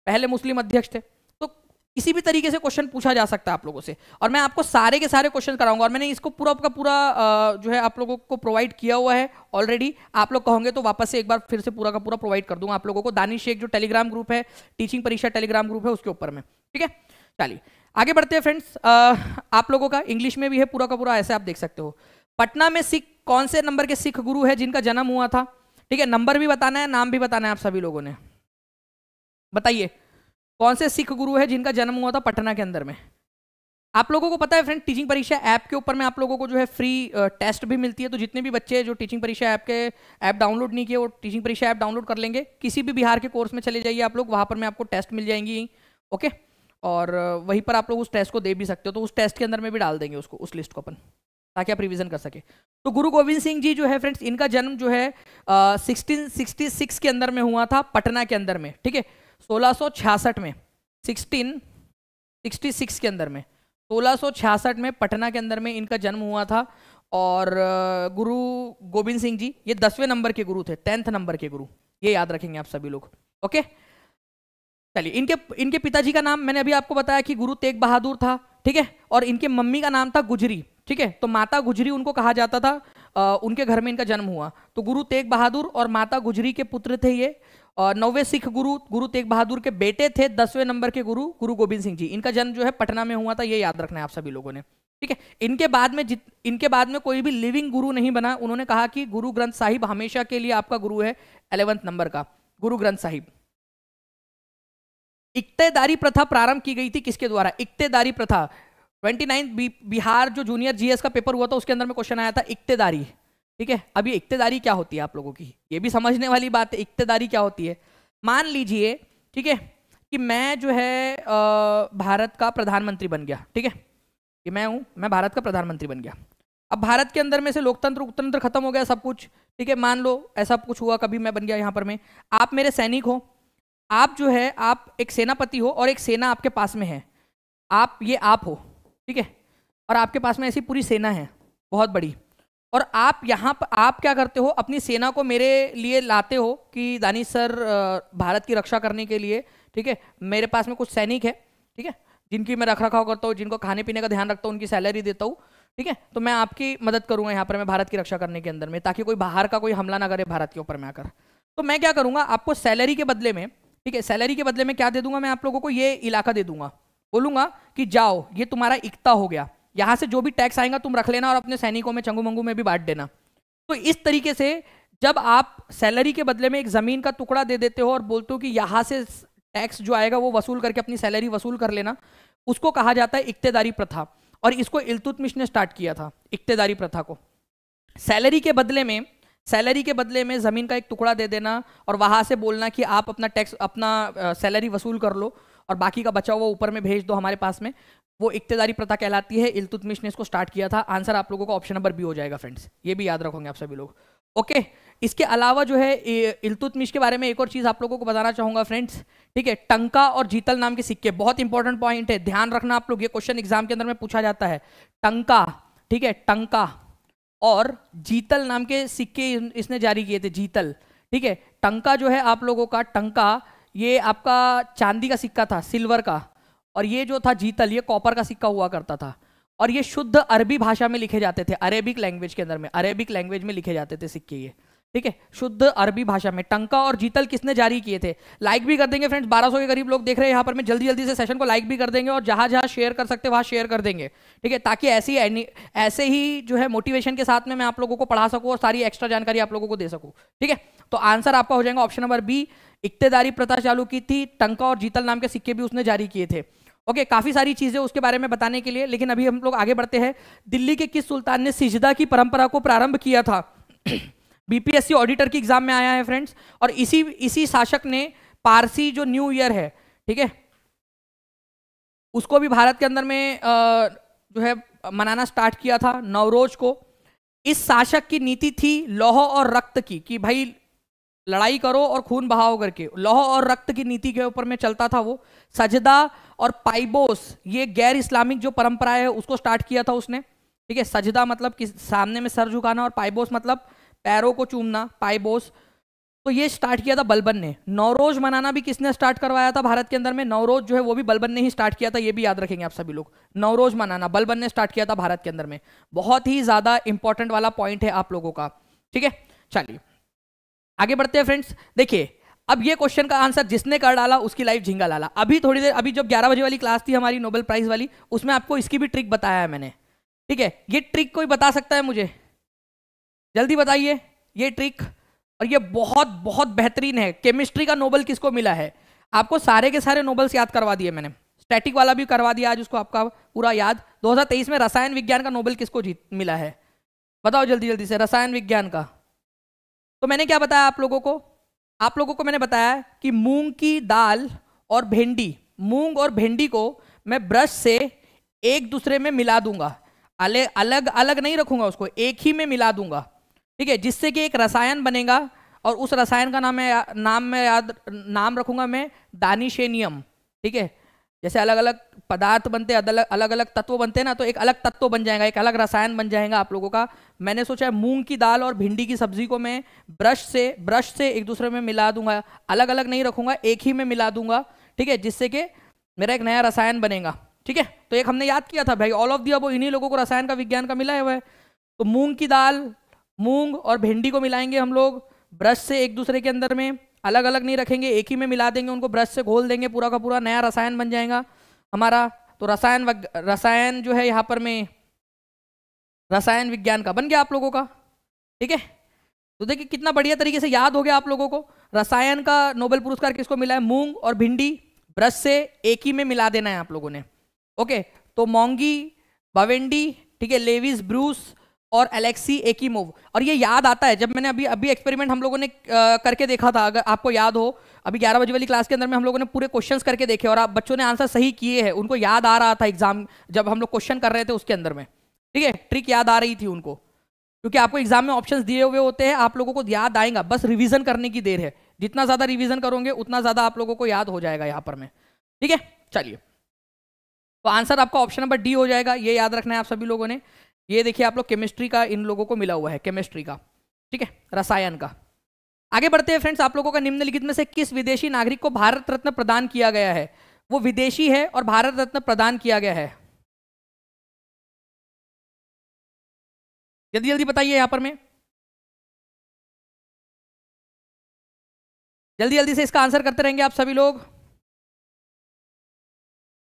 S2: पहले मुस्लिम अध्यक्ष थे तो किसी भी तरीके से क्वेश्चन पूछा जा सकता है आप लोगों से और मैं आपको सारे के सारे क्वेश्चन कराऊंगा और मैंने इसको पूरा का पूरा जो है आप लोगों को प्रोवाइड किया हुआ है ऑलरेडी आप लोग कहोगे तो वापस से एक बार फिर से पूरा का पूरा प्रोवाइड कर दूंगा आप लोगों को दानी शेख जो टेलीग्राम ग्रुप है टीचिंग परीक्षा टेलीग्राम ग्रुप है उसके ऊपर में ठीक है चलिए आगे बढ़ते हैं फ्रेंड्स आप लोगों का इंग्लिश में भी है पूरा का पूरा ऐसे आप देख सकते हो पटना में सिख कौन से नंबर के सिख गुरु है जिनका जन्म हुआ था ठीक है नंबर भी बताना है नाम भी बताना है आप सभी लोगों ने बताइए कौन से सिख गुरु है जिनका जन्म हुआ था पटना के अंदर में आप लोगों को पता है फ्रेंड टीचिंग परीक्षा ऐप के ऊपर में आप लोगों को जो है फ्री टेस्ट भी मिलती है तो जितने भी बच्चे जो टीचिंग परीक्षा ऐप के ऐप डाउनलोड नहीं किए वो टीचिंग परीक्षा ऐप डाउनलोड कर लेंगे किसी भी बिहार के कोर्स में चले जाइए आप लोग वहाँ पर मैं आपको टेस्ट मिल जाएंगी ओके और वहीं पर आप लोग उस टेस्ट को दे भी सकते हो तो उस टेस्ट के अंदर में भी डाल देंगे उसको उस लिस्ट को अपन ताकि आप रिविजन कर सके तो गुरु गोविंद सिंह जी जो है फ्रेंड्स इनका जन्म जो है सिक्सटीन सिक्सटी सिक्स के अंदर में हुआ था पटना के अंदर में ठीक है सोलह में सिक्सटीन सिक्सटी सिक्स के अंदर में सोलह में पटना के अंदर में इनका जन्म हुआ था और गुरु गोविंद सिंह जी ये दसवें नंबर के गुरु थे टेंथ नंबर के गुरु ये याद रखेंगे आप सभी लोग ओके चलिए इनके इनके पिताजी का नाम मैंने अभी आपको बताया कि गुरु तेग बहादुर था ठीक है और इनके मम्मी का नाम था गुजरी ठीक है तो माता गुजरी उनको कहा जाता था आ, उनके घर में इनका जन्म हुआ तो गुरु तेग बहादुर और माता गुजरी के पुत्र थे ये और नौवे सिख गुरु गुरु तेग बहादुर के बेटे थे दसवें नंबर के गुरु गुरु गोविंद सिंह जी इनका जन्म जो है पटना में हुआ था ये याद रखना है आप सभी लोगों ने ठीक है इनके बाद में जित इनके बाद में कोई भी लिविंग गुरु नहीं बना उन्होंने कहा कि गुरु ग्रंथ साहिब हमेशा के लिए आपका गुरु है एलेवंथ नंबर का गुरु ग्रंथ साहिब इक्तेदारी प्रथा प्रारंभ की गई थी किसके द्वारा इक्तेदारी प्रथा ट्वेंटी नाइन बिहार जो जूनियर जीएस का पेपर हुआ था उसके अंदर में क्वेश्चन आया था इक्तेदारी ठीक है अब ये क्या होती है आप लोगों की ये भी समझने वाली बात है इक्तेदारी क्या होती है मान लीजिए ठीक है कि मैं जो है भारत का प्रधानमंत्री बन गया ठीक है कि मैं हूँ मैं भारत का प्रधानमंत्री बन गया अब भारत के अंदर में से लोकतंत्र उकतंत्र खत्म हो गया सब कुछ ठीक है मान लो ऐसा कुछ हुआ कभी मैं बन गया यहाँ पर मैं आप मेरे सैनिक हो आप जो है आप एक सेनापति हो और एक सेना आपके पास में है आप ये आप हो ठीक है और आपके पास में ऐसी पूरी सेना है बहुत बड़ी और आप यहाँ पर आप क्या करते हो अपनी सेना को मेरे लिए लाते हो कि दानिश सर भारत की रक्षा करने के लिए ठीक है मेरे पास में कुछ सैनिक है ठीक है जिनकी मैं रख रखाव करता हूँ जिनको खाने पीने का ध्यान रखता हूँ उनकी सैलरी देता हूँ ठीक है तो मैं आपकी मदद करूंगा यहाँ पर मैं भारत की रक्षा करने के अंदर में ताकि कोई बाहर का कोई हमला ना करे भारत के ऊपर में आकर तो मैं क्या करूँगा आपको सैलरी के बदले में ठीक है सैलरी के बदले में क्या दे दूंगा मैं आप लोगों को ये इलाका दे दूंगा बोलूंगा कि जाओ ये तुम्हारा इकता हो गया यहां से जो भी टैक्स आएगा तुम रख लेना और अपने सैनिकों में चंगू मंगू में भी बांट देना तो इस तरीके से जब आप सैलरी के बदले में एक ज़मीन का टुकड़ा दे देते हो और बोलते हो कि यहां से टैक्स जो आएगा वो वसूल करके अपनी सैलरी वसूल कर लेना उसको कहा जाता है इकतेदारी प्रथा और इसको इलतुतमिश ने स्टार्ट किया था इकतेदारी प्रथा को सैलरी के बदले में सैलरी के बदले में ज़मीन का एक टुकड़ा दे देना और वहां से बोलना कि आप अपना टैक्स अपना सैलरी वसूल कर लो और बाकी का बचा हुआ ऊपर में भेज दो हमारे पास में वो इकतेदारी प्रथा कहलाती है इलतुतमिश ने इसको स्टार्ट किया था आंसर आप लोगों का ऑप्शन नंबर बी हो जाएगा फ्रेंड्स ये भी याद रखोगे आप सभी लोग ओके इसके अलावा जो है इलतुतमिश के बारे में एक और चीज़ आप लोगों को बताना चाहूंगा फ्रेंड्स ठीक है टंका और जीतल नाम के सिक्के बहुत इंपॉर्टेंट पॉइंट है ध्यान रखना आप लोग ये क्वेश्चन एग्जाम के अंदर में पूछा जाता है टंका ठीक है टंका और जीतल नाम के सिक्के इसने जारी किए थे जीतल ठीक है टंका जो है आप लोगों का टंका ये आपका चांदी का सिक्का था सिल्वर का और ये जो था जीतल ये कॉपर का सिक्का हुआ करता था और ये शुद्ध अरबी भाषा में लिखे जाते थे अरेबिक लैंग्वेज के अंदर में अरेबिक लैंग्वेज में लिखे जाते थे सिक्के ये ठीक है शुद्ध अरबी भाषा में टंका और जीतल किसने जारी किए थे लाइक भी कर देंगे फ्रेंड्स सौ के करीब लोग देख रहे हैं यहां पर मैं जल्दी जल्दी से सेशन को लाइक भी कर देंगे और जहां जहां शेयर कर सकते वहां शेयर कर देंगे ठीक है ताकि ऐसी ऐसे ही जो है मोटिवेशन के साथ में मैं आप लोगों को पढ़ा सकूँ और सारी एक्स्ट्रा जानकारी आप लोगों को दे सकूँ ठीक है तो आंसर आपका हो जाएगा ऑप्शन नंबर बी इक्तेदारी प्रथा चालू की थी टंका और जीतल नाम के सिक्के भी उसने जारी किए थे ओके okay, काफी सारी चीजें उसके बारे में बताने के लिए लेकिन अभी हम लोग आगे बढ़ते हैं दिल्ली के किस सुल्तान ने सिजदा की परंपरा को प्रारंभ किया था बीपीएससी ऑडिटर की एग्जाम में आया है फ्रेंड्स और इसी इसी शासक ने पारसी जो न्यू ईयर है ठीक है उसको भी भारत के अंदर में जो है मनाना स्टार्ट किया था नवरोज को इस शासक की नीति थी लौह और रक्त की कि भाई लड़ाई करो और खून बहाओ करके लौह और रक्त की नीति के ऊपर में चलता था वो सजदा और पाइबोस ये गैर इस्लामिक जो परंपरा है उसको स्टार्ट किया था उसने ठीक है सजदा मतलब कि सामने में सर झुकाना और पाइबोस मतलब पैरों को चूमना पाइबोस तो ये स्टार्ट किया था बलबन ने नवरोज मनाना भी किसने स्टार्ट करवाया था भारत के अंदर में नवरोज जो है वो भी बलबन ने ही स्टार्ट किया था ये भी याद रखेंगे आप सभी लोग नवरोज मनाना बलबन ने स्टार्ट किया था भारत के अंदर में बहुत ही ज्यादा इंपॉर्टेंट वाला पॉइंट है आप लोगों का ठीक है चलिए आगे बढ़ते हैं फ्रेंड्स देखिए अब ये क्वेश्चन का आंसर जिसने कर डाला उसकी लाइफ झिंगा लाला अभी थोड़ी देर अभी जब ग्यारह बजे वाली क्लास थी हमारी नोबेल प्राइज वाली उसमें आपको इसकी भी ट्रिक बताया है मैंने ठीक है ये ट्रिक कोई बता सकता है मुझे जल्दी बताइए ये ट्रिक और ये बहुत बहुत बेहतरीन है केमिस्ट्री का नोबल किसको मिला है आपको सारे के सारे नोबल्स याद करवा दिए मैंने स्टैटिक वाला भी करवा दिया आज उसको आपका पूरा याद 2023 में रसायन विज्ञान का नोबल किसको जीत मिला है बताओ जल्दी जल्दी से रसायन विज्ञान का तो मैंने क्या बताया आप लोगों को आप लोगों को मैंने बताया कि मूंग की दाल और भेंडी मूंग और भेंडी को मैं ब्रश से एक दूसरे में मिला दूंगा अलग अलग नहीं रखूंगा उसको एक ही में मिला दूंगा ठीक है जिससे कि एक रसायन बनेगा और उस रसायन का नाम है नाम में याद नाम रखूंगा मैं दानिशेनियम ठीक है जैसे अलग अलग पदार्थ बनते हैं अलग अलग अलग तत्व बनते हैं ना तो एक अलग तत्व बन जाएगा एक अलग रसायन बन जाएगा आप लोगों का मैंने सोचा है मूंग की दाल और भिंडी की सब्जी को मैं ब्रश से ब्रश से एक दूसरे में मिला दूंगा अलग अलग नहीं रखूंगा एक ही में मिला दूंगा ठीक है जिससे कि मेरा एक नया रसायन बनेगा ठीक है तो एक हमने याद किया था भाई ऑल ऑफ दिया वो इन्हीं लोगों को रसायन का विज्ञान का मिला हुआ है तो मूंग की दाल मूंग और भिंडी को मिलाएंगे हम लोग ब्रश से एक दूसरे के अंदर में अलग अलग नहीं रखेंगे एक ही में मिला देंगे उनको ब्रश से घोल देंगे पूरा का पूरा नया रसायन बन जाएगा हमारा तो रसायन रसायन जो है यहाँ पर में रसायन विज्ञान का बन गया आप लोगों का ठीक है तो देखिए कितना बढ़िया तरीके से याद हो गया आप लोगों को रसायन का नोबेल पुरस्कार किसको मिला है मूंग और भिंडी ब्रश से एक ही में मिला देना है आप लोगों ने ओके तो मोंगी बावेंडी ठीक है लेविस ब्रूस और एलेक्सी एकीमोव और ये याद आता है जब मैंने अभी अभी एक्सपेरिमेंट हम लोगों ने करके देखा था अगर आपको याद हो अभी ग्यारह बजे वाली क्लास के अंदर में हम लोगों ने पूरे क्वेश्चंस करके देखे और आप बच्चों ने आंसर सही किए हैं उनको याद आ रहा था एग्जाम जब हम लोग क्वेश्चन कर रहे थे उसके अंदर में ठीक है ट्रिक याद आ रही थी उनको क्योंकि आपको एग्जाम में ऑप्शन दिए हुए होते हैं आप लोगों को याद आएगा बस रिविजन करने की देर है जितना ज़्यादा रिविजन करोगे उतना ज़्यादा आप लोगों को याद हो जाएगा यहाँ पर में ठीक है चलिए तो आंसर आपका ऑप्शन नंबर डी हो जाएगा ये याद रखना है आप सभी लोगों ने ये देखिए आप लोग केमिस्ट्री का इन लोगों को मिला हुआ है केमिस्ट्री का ठीक है रसायन का आगे बढ़ते हैं फ्रेंड्स आप लोगों का निम्नलिखित में से किस विदेशी नागरिक को भारत रत्न प्रदान किया गया है वो विदेशी
S1: है और भारत रत्न प्रदान किया गया है जल्दी जल्दी बताइए यहां पर मैं जल्दी जल्दी से इसका आंसर करते रहेंगे आप सभी लोग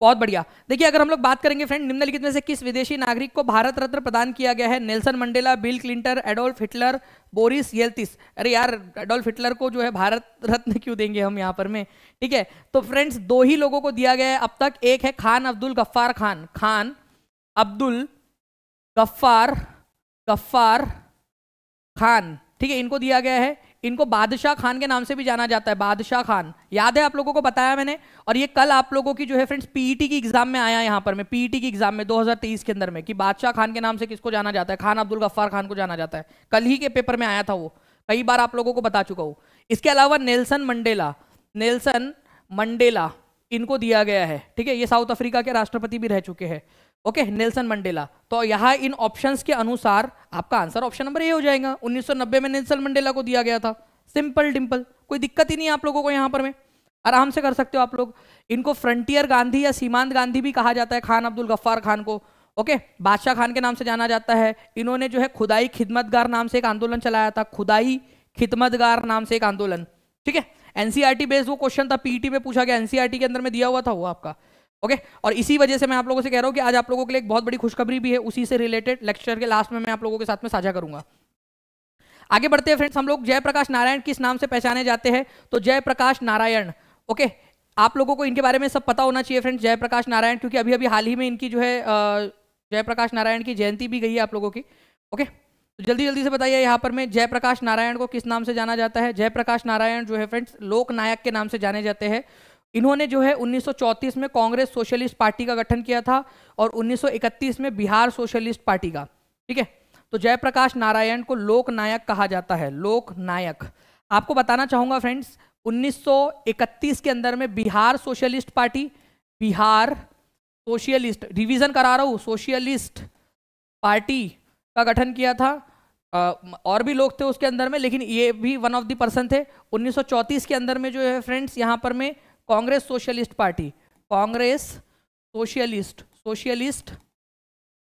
S2: बहुत बढ़िया देखिए अगर हम लोग बात करेंगे फ्रेंड निम्नलिखित में से किस विदेशी नागरिक को भारत रत्न प्रदान किया गया है Nelson Mandela Bill Clinton Adolf Hitler Boris Yeltsin अरे यार एडोल्फ हिटलर को जो है भारत रत्न क्यों देंगे हम यहाँ पर में ठीक है तो फ्रेंड्स दो ही लोगों को दिया गया है अब तक एक है खान अब्दुल गफ्फार खान खान अब्दुल गफ्फार गफ्फार खान ठीक है इनको दिया गया है इनको बादशाह खान के नाम से भी जाना जाता है बादशाह खान याद है आप लोगों को बताया मैंने और ये कल आप लोगों की जो है फ्रेंड्स पीईटी e की एग्जाम में आया यहां पर मैं पीईटी e की एग्जाम में 2023 के अंदर में कि बादशाह खान के नाम से किसको जाना जाता है खान अब्दुल गफ्फार खान को जाना जाता है कल ही के पेपर में आया था वो कई बार आप लोगों को बता चुका हूँ इसके अलावा नेल्सन मंडेला नेल्सन मंडेला इनको दिया गया है ठीक है ये साउथ अफ्रीका के राष्ट्रपति भी रह चुके हैं ओके नेल्सन मंडेला तो यहाँ इन ऑप्शंस के अनुसार आपका आंसर ऑप्शन नंबर ए हो जाएगा 1990 में नेल्सन मंडेला को दिया गया था सिंपल डिम्पल कोई दिक्कत ही नहीं आप लोगों को यहां पर में आराम से कर सकते हो आप लोग इनको फ्रंटियर गांधी या सीमांत गांधी भी कहा जाता है खान अब्दुल गफ्फार खान को ओके बादशाह खान के नाम से जाना जाता है इन्होंने जो है खुदाई खिदमतगार नाम से एक आंदोलन चलाया था खुदाई खिदमतगार नाम से एक आंदोलन ठीक है एनसीआरटी बेस्ड e वो क्वेश्चन था e पीटी में पूछा गया एनसीआरटी e के अंदर में दिया हुआ था वो आपका ओके okay? और इसी वजह से मैं आप लोगों से कह रहा हूँ कि आज आप लोगों के लिए एक बहुत बड़ी खुशखबरी भी है उसी से रिलेटेड लेक्चर के लास्ट में मैं आप लोगों के साथ में साझा करूंगा आगे बढ़ते हैं फ्रेंड्स हम लोग जयप्रकाश नारायण किस नाम से पहचाने जाते हैं तो जयप्रकाश नारायण ओके okay? आप लोगों को इनके बारे में सब पता होना चाहिए फ्रेंड्स जयप्रकाश नारायण क्योंकि अभी अभी हाल ही में इनकी जो है जयप्रकाश नारायण की जयंती भी गई है आप लोगों की ओके तो जल्दी जल्दी से बताइए यहाँ पर मैं जयप्रकाश नारायण को किस नाम से जाना जाता है जयप्रकाश नारायण जो है फ्रेंड्स लोक नायक के नाम से जाने जाते हैं इन्होंने जो है 1934 में कांग्रेस सोशलिस्ट पार्टी का गठन किया था और 1931 में बिहार सोशलिस्ट पार्टी का ठीक है तो जयप्रकाश नारायण को लोक नायक कहा जाता है लोक नायक आपको बताना चाहूंगा फ्रेंड्स 1931 के अंदर में Bihar socialist party Bihar socialist revision करा रहा हूँ सोशलिस्ट पार्टी का गठन किया था और भी लोग थे उसके अंदर में लेकिन ये भी वन ऑफ द पर्सन थे उन्नीस के अंदर में जो है फ्रेंड्स यहाँ पर में Congress socialist party Congress socialist socialist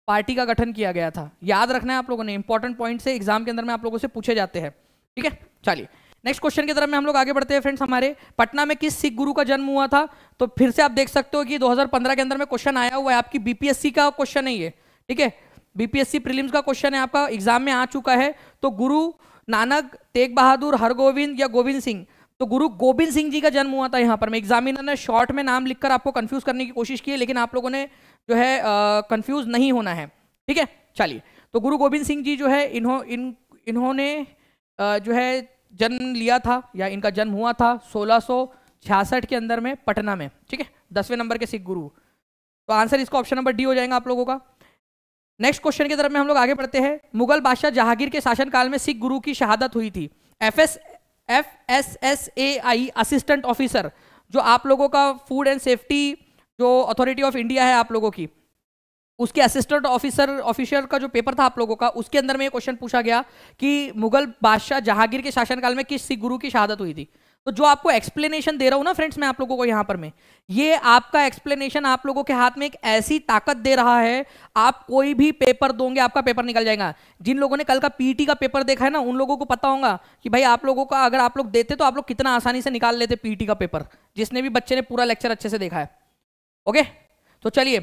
S2: party का गठन किया गया था याद रखना है आप लोगों ने इंपॉर्टेंट पॉइंट से एग्जाम के अंदर में आप लोगों से पूछे जाते हैं ठीक है चलिए नेक्स्ट क्वेश्चन की तरफ में हम लोग आगे बढ़ते हैं फ्रेंड्स हमारे पटना में किस सिख गुरु का जन्म हुआ था तो फिर से आप देख सकते हो कि 2015 के अंदर में क्वेश्चन आया हुआ है आपकी बीपीएससी का क्वेश्चन है ये ठीक है बीपीएससी प्रीलिम्स का क्वेश्चन है आपका एग्जाम में आ चुका है तो गुरु नानक तेग बहादुर हरगोविंद या गोविंद सिंह तो गुरु गोविंद सिंह जी का जन्म हुआ था यहाँ पर मैं एग्जामिनर ने शॉर्ट में नाम लिखकर आपको कंफ्यूज करने की कोशिश की है लेकिन आप लोगों ने जो है कंफ्यूज नहीं होना है ठीक है चलिए तो गुरु गोविंद सिंह जी जो है इन्हो, इन इन्होंने जो है जन्म लिया था या इनका जन्म हुआ था सोलह के अंदर में पटना में ठीक है दसवें नंबर के सिख गुरु तो आंसर इसका ऑप्शन नंबर डी हो जाएगा आप लोगों का नेक्स्ट क्वेश्चन की तरफ में हम लोग आगे बढ़ते हैं मुगल बादशाह जहांगीर के शासनकाल में सिख गुरु की शहादत हुई थी F S F S S A I assistant officer जो आप लोगों का फूड एंड सेफ्टी जो अथॉरिटी ऑफ इंडिया है आप लोगों की उसके असिस्टेंट ऑफिसर ऑफिसर का जो पेपर था आप लोगों का उसके अंदर में ये क्वेश्चन पूछा गया कि मुगल बादशाह जहांगीर के शासनकाल में किस सिख गुरु की शहादत हुई थी तो जो आपको एक्सप्लेनेशन दे रहा हूं ना फ्रेंड्स मैं आप लोगों को यहां पर मैं ये आपका एक्सप्लेनेशन आप लोगों के हाथ में एक ऐसी ताकत दे रहा है आप कोई भी पेपर दोगे आपका पेपर निकल जाएगा जिन लोगों ने कल का पीटी का पेपर देखा है ना उन लोगों को पता होगा कि भाई आप लोगों का अगर आप लोग देते तो आप लोग कितना आसानी से निकाल लेते पीटी का पेपर जिसने भी बच्चे ने पूरा लेक्चर अच्छे से देखा है ओके तो चलिए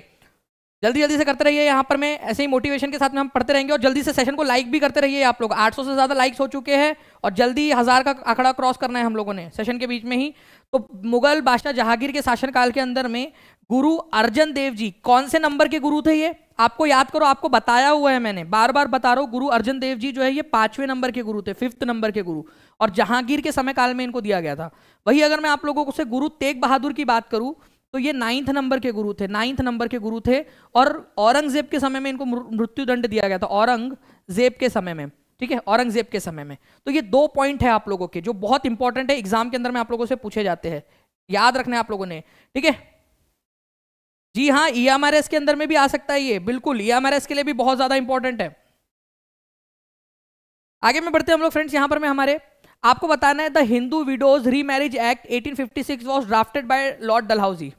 S2: जल्दी जल्दी से करते रहिए यहाँ पर मैं ऐसे ही मोटिवेशन के साथ में हम पढ़ते रहेंगे और जल्दी से सेशन को लाइक भी करते रहिए आप लोग 800 से ज़्यादा लाइक्स हो चुके हैं और जल्दी हज़ार का आंकड़ा क्रॉस करना है हम लोगों ने सेशन के बीच में ही तो मुगल बादशाह जहांगीर के शासनकाल के अंदर में गुरु अर्जन देव जी कौन से नंबर के गुरु थे ये आपको याद करो आपको बताया हुआ है मैंने बार बार बता रहा हूँ गुरु अर्जन देव जी जो है ये पांचवें नंबर के गुरु थे फिफ्थ नंबर के गुरु और जहांगीर के समय काल में इनको दिया गया था वही अगर मैं आप लोगों को से गुरु तेग बहादुर की बात करूँ तो ये नाइन्थ नंबर के गुरु थे नाइन्थ नंबर के गुरु थे और औरंगजेब के समय में इनको मृत्यु दंड दिया गया था औरंगजेब के समय में ठीक है औरंगजेब के समय में तो ये दो पॉइंट है आप लोगों के जो बहुत इंपॉर्टेंट है एग्जाम के अंदर में आप लोगों से पूछे जाते हैं याद रखना है आप लोगों ने ठीक है जी हाँ ई e के अंदर में भी आ सकता है ये बिल्कुल ई e के लिए भी बहुत ज्यादा इंपॉर्टेंट है आगे में बढ़ते हैं हम लोग फ्रेंड्स यहां पर मैं हमारे आपको बताना है the Hindu widows remarriage act 1856 was drafted by Lord Dalhousie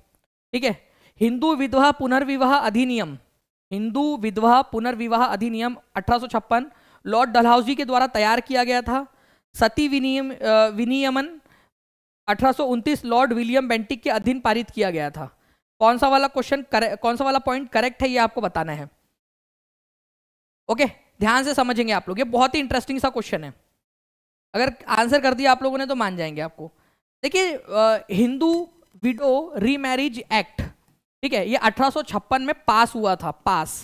S2: ठीक है हिंदू विधवा पुनर्विवाह अधिनियम हिंदू विधवा पुनर्विवाह अधिनियम अठारह लॉर्ड डलहाउजी के द्वारा तैयार किया गया था सती विनियम विनियमन अठारह लॉर्ड विलियम बेंटिक के अधीन पारित किया गया था कौन सा वाला क्वेश्चन कौन सा वाला पॉइंट करेक्ट है ये आपको बताना है ओके ध्यान से समझेंगे आप लोग ये बहुत ही इंटरेस्टिंग सा क्वेश्चन है अगर आंसर कर दिया आप लोगों ने तो मान जाएंगे आपको देखिए हिंदू विडो रीमैरिज एक्ट ठीक है ये 1856 में पास हुआ था पास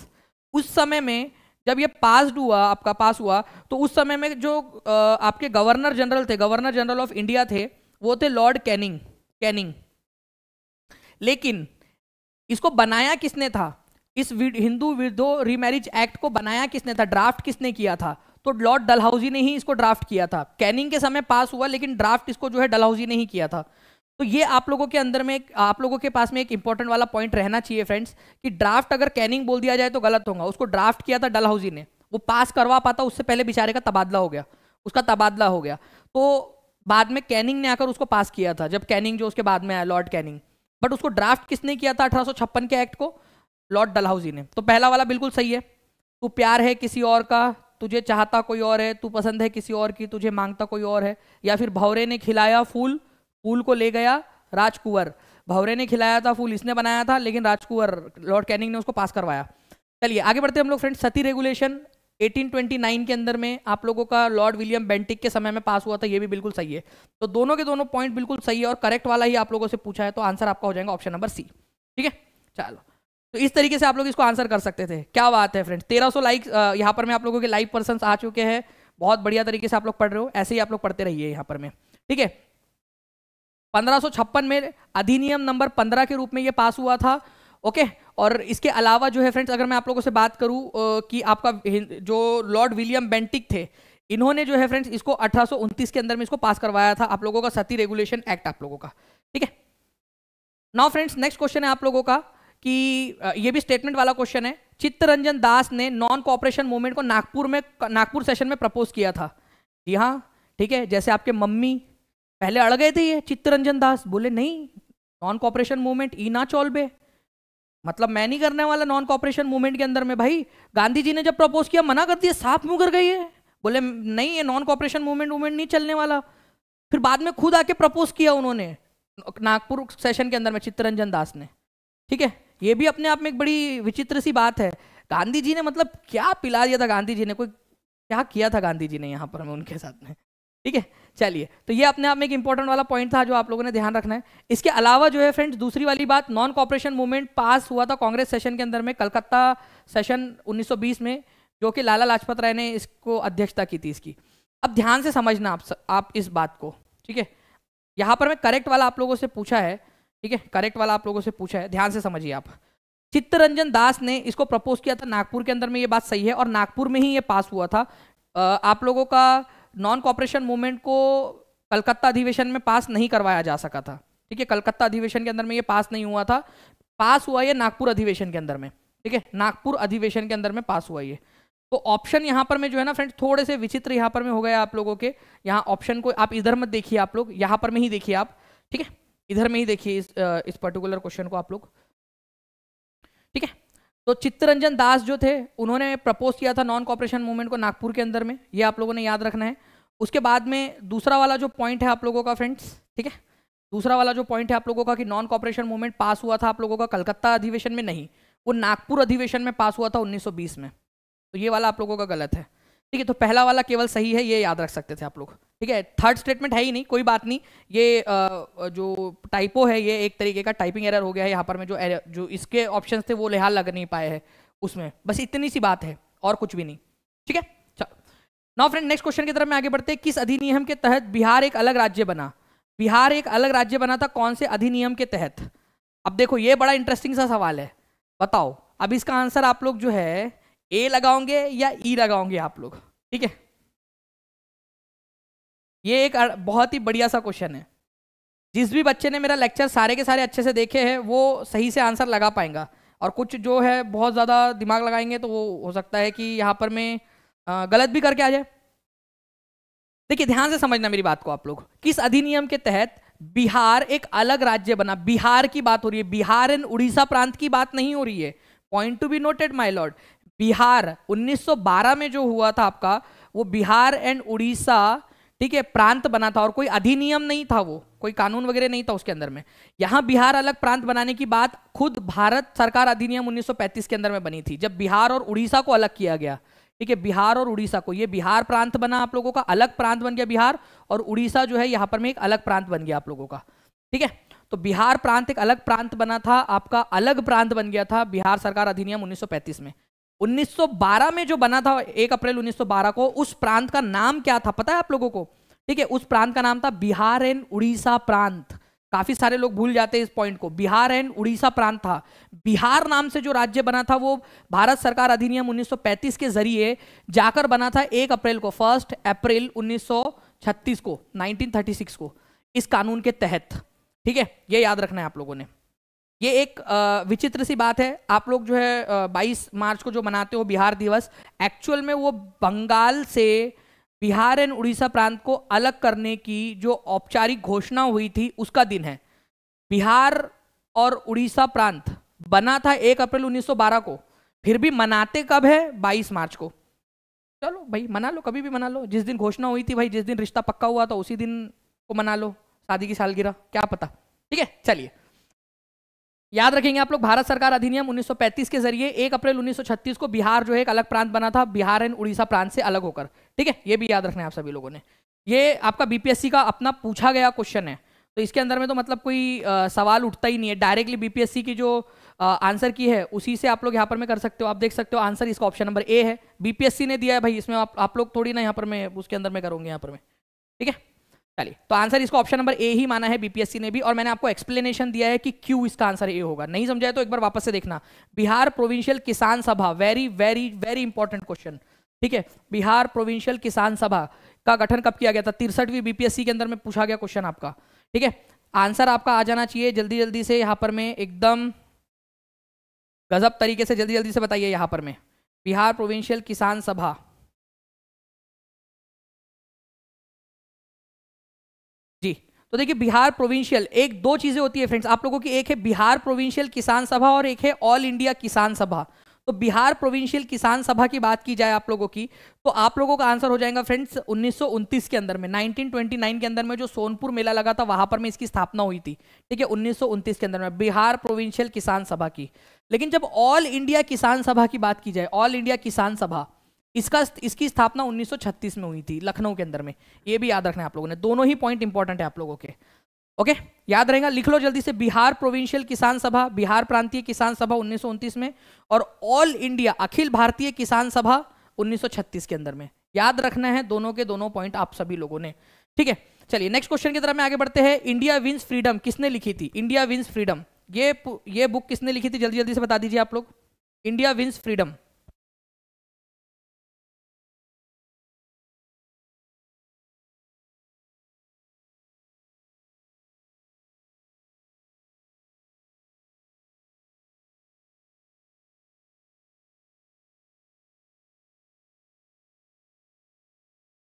S2: उस समय में जब ये पास हुआ आपका पास हुआ तो उस समय में जो आपके गवर्नर जनरल थे गवर्नर जनरल ऑफ इंडिया थे वो थे लॉर्ड कैनिंग कैनिंग लेकिन इसको बनाया किसने था इस हिंदू विधो रीमैरिज एक्ट को बनाया किसने था ड्राफ्ट किसने किया था तो लॉर्ड डलहाउजी ने ही इसको ड्राफ्ट किया था कैनिंग के समय पास हुआ लेकिन ड्राफ्ट इसको जो है डलहाउजी ने ही किया था तो ये आप लोगों के अंदर में आप लोगों के पास में एक इंपॉर्टेंट वाला पॉइंट रहना चाहिए फ्रेंड्स कि ड्राफ्ट अगर कैनिंग बोल दिया जाए तो गलत होगा उसको ड्राफ्ट किया था डलहाउजी ने वो पास करवा पाता उससे पहले बेचारे का तबादला हो गया उसका तबादला हो गया तो बाद में कैनिंग ने आकर उसको पास किया था जब कैनिंग जो उसके बाद में आया लॉर्ड कैनिंग बट उसको ड्राफ्ट किसने किया था अठारह के एक्ट को लॉर्ड डलहाउजी ने तो पहला वाला बिल्कुल सही है तू प्यार है किसी और का तुझे चाहता कोई और है तू पसंद है किसी और की तुझे मांगता कोई और है या फिर भौरे ने खिलाया फूल फूल को ले गया राजकुंवर भवरे ने खिलाया था फूल इसने बनाया था लेकिन राजकुंवर लॉर्ड कैनिंग ने उसको पास करवाया चलिए आगे बढ़ते हैं हम लोग फ्रेंड सती रेगुलेशन 1829 के अंदर में आप लोगों का लॉर्ड विलियम बेंटिक के समय में पास हुआ था ये भी बिल्कुल सही है तो दोनों के दोनों पॉइंट बिल्कुल सही है और करेक्ट वाला ही आप लोगों से पूछा है तो आंसर आपका हो जाएगा ऑप्शन नंबर सी ठीक है चलो तो इस तरीके से आप लोग इसको आंसर कर सकते थे क्या बात है फ्रेंड सौ लाइक यहाँ पर मैं आप लोगों के लाइव पर्सन आ चुके हैं बहुत बढ़िया तरीके से आप लोग पढ़ रहे हो ऐसे ही आप लोग पढ़ते रहिए यहाँ पर मैं ठीक है पंद्रह में अधिनियम नंबर 15 के रूप में ये पास हुआ था ओके और इसके अलावा जो है फ्रेंड्स अगर मैं आप लोगों से बात करूं कि आपका जो लॉर्ड विलियम बेंटिक थे इन्होंने जो है फ्रेंड्स इसको अठारह के अंदर में इसको पास करवाया था आप लोगों का सती रेगुलेशन एक्ट आप लोगों का ठीक है नाउ फ्रेंड्स नेक्स्ट क्वेश्चन है आप लोगों का कि ये भी स्टेटमेंट वाला क्वेश्चन है चित्तरंजन दास ने नॉन कॉपरेशन मूवमेंट को नागपुर में नागपुर सेशन में प्रपोज किया था जी हाँ ठीक है जैसे आपके मम्मी पहले अड़ गए थे ये चित्तरंजन दास बोले नहीं नॉन कॉपरेशन मूवमेंट ई ना चौलबे मतलब मैं नहीं करने वाला नॉन कॉपरेशन मूवमेंट के अंदर में भाई गांधी जी ने जब प्रपोज किया मना कर दिया साफ मुँह कर गई है बोले नहीं ये नॉन कॉपरेशन मूवमेंट वूवमेंट नहीं चलने वाला फिर बाद में खुद आके प्रपोज किया उन्होंने नागपुर सेशन के अंदर में चित्तरंजन दास ने ठीक है ये भी अपने आप में एक बड़ी विचित्र सी बात है गांधी जी ने मतलब क्या पिला दिया था गांधी जी ने कोई क्या किया था गांधी जी ने यहाँ पर हमें उनके साथ में ठीक है चलिए तो ये अपने आप में एक इंपॉर्टेंट वाला पॉइंट था जो आप लोगों ने ध्यान रखना है इसके अलावा जो है फ्रेंड्स दूसरी वाली बात नॉन कॉपरेशन मूवमेंट पास हुआ था कांग्रेस सेशन के अंदर में कलकत्ता सेशन 1920 में जो कि लाला लाजपत राय ने इसको अध्यक्षता की थी इसकी अब ध्यान से समझना आप आप इस बात को ठीक है यहाँ पर मैं करेक्ट वाला आप लोगों से पूछा है ठीक है करेक्ट वाला आप लोगों से पूछा है ध्यान से समझिए आप चित्तरंजन दास ने इसको प्रपोज किया था नागपुर के अंदर में ये बात सही है और नागपुर में ही ये पास हुआ था आ, आप लोगों का नॉन कॉपरेशन मूवमेंट को कलकत्ता अधिवेशन में पास नहीं करवाया जा सका था ठीक है कलकत्ता अधिवेशन के अंदर में ये पास नहीं हुआ था पास हुआ ये नागपुर अधिवेशन के अंदर में ठीक है नागपुर अधिवेशन के अंदर में पास हुआ ये तो ऑप्शन यहां पर में जो है ना फ्रेंड थोड़े से विचित्र यहां पर में हो गया आप लोगों के यहाँ ऑप्शन को आप इधर मत देखिए आप लोग यहां पर में ही देखिए आप ठीक है इधर में ही देखिए इस इस पर्टिकुलर क्वेश्चन को आप लोग ठीक है तो चित्तरंजन दास जो थे उन्होंने प्रपोज किया था नॉन कॉपरेशन मूवमेंट को नागपुर के अंदर में ये आप लोगों ने याद रखना है उसके बाद में दूसरा वाला जो पॉइंट है आप लोगों का फ्रेंड्स ठीक है दूसरा वाला जो पॉइंट है आप लोगों का कि नॉन कॉपरेशन मूवमेंट पास हुआ था आप लोगों का कलकत्ता अधिवेशन में नहीं वो नागपुर अधिवेशन में पास हुआ था 1920 में तो ये वाला आप लोगों का गलत है ठीक है तो पहला वाला केवल सही है ये याद रख सकते थे आप लोग ठीक है थर्ड स्टेटमेंट है ही नहीं कोई बात नहीं ये जो टाइपो है ये एक तरीके का टाइपिंग एरर हो गया है यहाँ पर में जो एर, जो इसके ऑप्शन थे वो लिहाज लग नहीं पाए हैं उसमें बस इतनी सी बात है और कुछ भी नहीं ठीक है नाउ फ्रेंड नेक्स्ट क्वेश्चन की तरफ में आगे बढ़ते किस अधिनियम के तहत बिहार एक अलग राज्य बना बिहार एक अलग राज्य बना था कौन से अधिनियम के तहत अब देखो ये बड़ा इंटरेस्टिंग सा सवाल है बताओ अब इसका आंसर आप लोग जो है ए लगाओगे या ई e लगाओगे आप लोग ठीक है ये एक बहुत ही बढ़िया सा क्वेश्चन है जिस भी बच्चे ने मेरा लेक्चर सारे के सारे अच्छे से देखे हैं वो सही से आंसर लगा पाएगा और कुछ जो है बहुत ज़्यादा दिमाग लगाएंगे तो वो हो सकता है कि यहाँ पर मैं गलत भी करके आ जाए देखिए ध्यान से समझना मेरी बात को आप लोग किस अधिनियम के तहत बिहार एक अलग राज्य बना बिहार की बात हो रही है बिहार एंड उड़ीसा प्रांत की बात नहीं हो रही है point to be noted my lord Bihar 1912 में जो हुआ था आपका वो बिहार एंड उड़ीसा ठीक है प्रांत बना था और कोई अधिनियम नहीं था वो कोई कानून वगैरह नहीं था उसके अंदर में यहां बिहार अलग प्रांत बनाने की बात खुद भारत सरकार अधिनियम 1935 के अंदर में बनी थी जब बिहार और उड़ीसा को अलग किया गया ठीक है बिहार और उड़ीसा को ये बिहार प्रांत बना आप लोगों का अलग प्रांत बन गया बिहार और उड़ीसा जो है यहाँ पर में एक अलग प्रांत बन गया आप लोगों का ठीक है तो बिहार प्रांत एक अलग प्रांत बना था आपका अलग प्रांत बन गया था बिहार सरकार अधिनियम उन्नीस में 1912 में जो बना था एक अप्रैल 1912 को उस प्रांत का नाम क्या था पता है आप लोगों को ठीक है उस प्रांत का नाम था बिहार एंड उड़ीसा प्रांत काफी सारे लोग भूल जाते हैं इस पॉइंट को बिहार एंड उड़ीसा प्रांत था बिहार नाम से जो राज्य बना था वो भारत सरकार अधिनियम 1935 के जरिए जाकर बना था एक अप्रैल को फर्स्ट अप्रैल 1936 को 1936 को इस कानून के तहत ठीक है ये याद रखना है आप लोगों ने ये एक विचित्र सी बात है आप लोग जो है 22 मार्च को जो मनाते हो बिहार दिवस एक्चुअल में वो बंगाल से बिहार एंड उड़ीसा प्रांत को अलग करने की जो औपचारिक घोषणा हुई थी उसका दिन है बिहार और उड़ीसा प्रांत बना था 1 अप्रैल 1912 को फिर भी मनाते कब है 22 मार्च को चलो भाई मना लो कभी भी मना लो जिस दिन घोषणा हुई थी भाई जिस दिन रिश्ता पक्का हुआ था तो उसी दिन को मना लो शादी की सालगिरह क्या पता ठीक है चलिए याद रखेंगे आप लोग भारत सरकार अधिनियम 1935 के जरिए 1 अप्रैल 1936 को बिहार जो है एक अलग प्रांत बना था बिहार एंड उड़ीसा प्रांत से अलग होकर ठीक है ये भी याद रखना है आप सभी लोगों ने ये आपका बीपीएससी का अपना पूछा गया क्वेश्चन है तो इसके अंदर में तो मतलब कोई आ, सवाल उठता ही नहीं है डायरेक्टली बीपीएससी की जो आ, आंसर की है उसी से आप लोग यहाँ पर मैं कर सकते हो आप देख सकते हो आंसर इसका ऑप्शन नंबर ए है बीपीएससी ने दिया है भाई इसमें आप, आप लोग थोड़ी ना यहाँ पर मैं उसके अंदर में करोगे यहाँ पर मैं ठीक है चलिए तो आंसर इसको ऑप्शन नंबर ए ही माना है बीपीएससी ने भी और मैंने आपको एक्सप्लेनेशन दिया है कि क्यों इसका आंसर ए होगा नहीं समझाया तो एक बार वापस से देखना Bihar provincial Kisan Sabha very very very important question ठीक है बिहार प्रोविंशियल किसान सभा का गठन कब किया गया था तिरसठवीं बीपीएससी के अंदर में पूछा गया क्वेश्चन आपका ठीक है आंसर आपका आ जाना चाहिए जल्दी जल्दी से यहाँ पर मैं एकदम
S1: गजब तरीके से जल्दी जल्दी से बताइए यहाँ पर मैं बिहार प्रोविंशियल किसान सभा जी तो देखिए बिहार प्रोविंशियल एक दो चीजें होती है फ्रेंड्स आप लोगों की एक है बिहार प्रोविंशियल किसान सभा और एक
S2: है ऑल इंडिया किसान सभा तो बिहार प्रोविंशियल किसान सभा की बात की जाए आप लोगों की तो आप लोगों का आंसर हो जाएगा फ्रेंड्स उन्नीस के अंदर में 1929 के अंदर में जो सोनपुर मेला लगा था वहां पर में इसकी स्थापना हुई थी ठीक है उन्नीस के अंदर में बिहार प्रोविंशियल किसान सभा की लेकिन जब ऑल इंडिया किसान सभा की बात की जाए ऑल इंडिया किसान सभा इसका इसकी स्थापना 1936 में हुई थी लखनऊ के अंदर में ये भी याद रखना है आप लोगों ने दोनों ही पॉइंट इंपॉर्टेंट है आप लोगों के ओके याद रहेगा लिख लो जल्दी से बिहार प्रोविंशियल किसान सभा बिहार प्रांतीय किसान सभा उन्नीस में और ऑल इंडिया अखिल भारतीय किसान सभा उन्नीस के अंदर में याद रखना है दोनों के दोनों पॉइंट आप सभी लोगों ने ठीक है चलिए नेक्स्ट क्वेश्चन की तरफ में आगे बढ़ते हैं इंडिया विंस फ्रीडम किसने लिखी थी इंडिया विंस फ्रीडम ये ये बुक किसने लिखी थी जल्दी
S1: जल्दी से बता दीजिए आप लोग इंडिया विंस फ्रीडम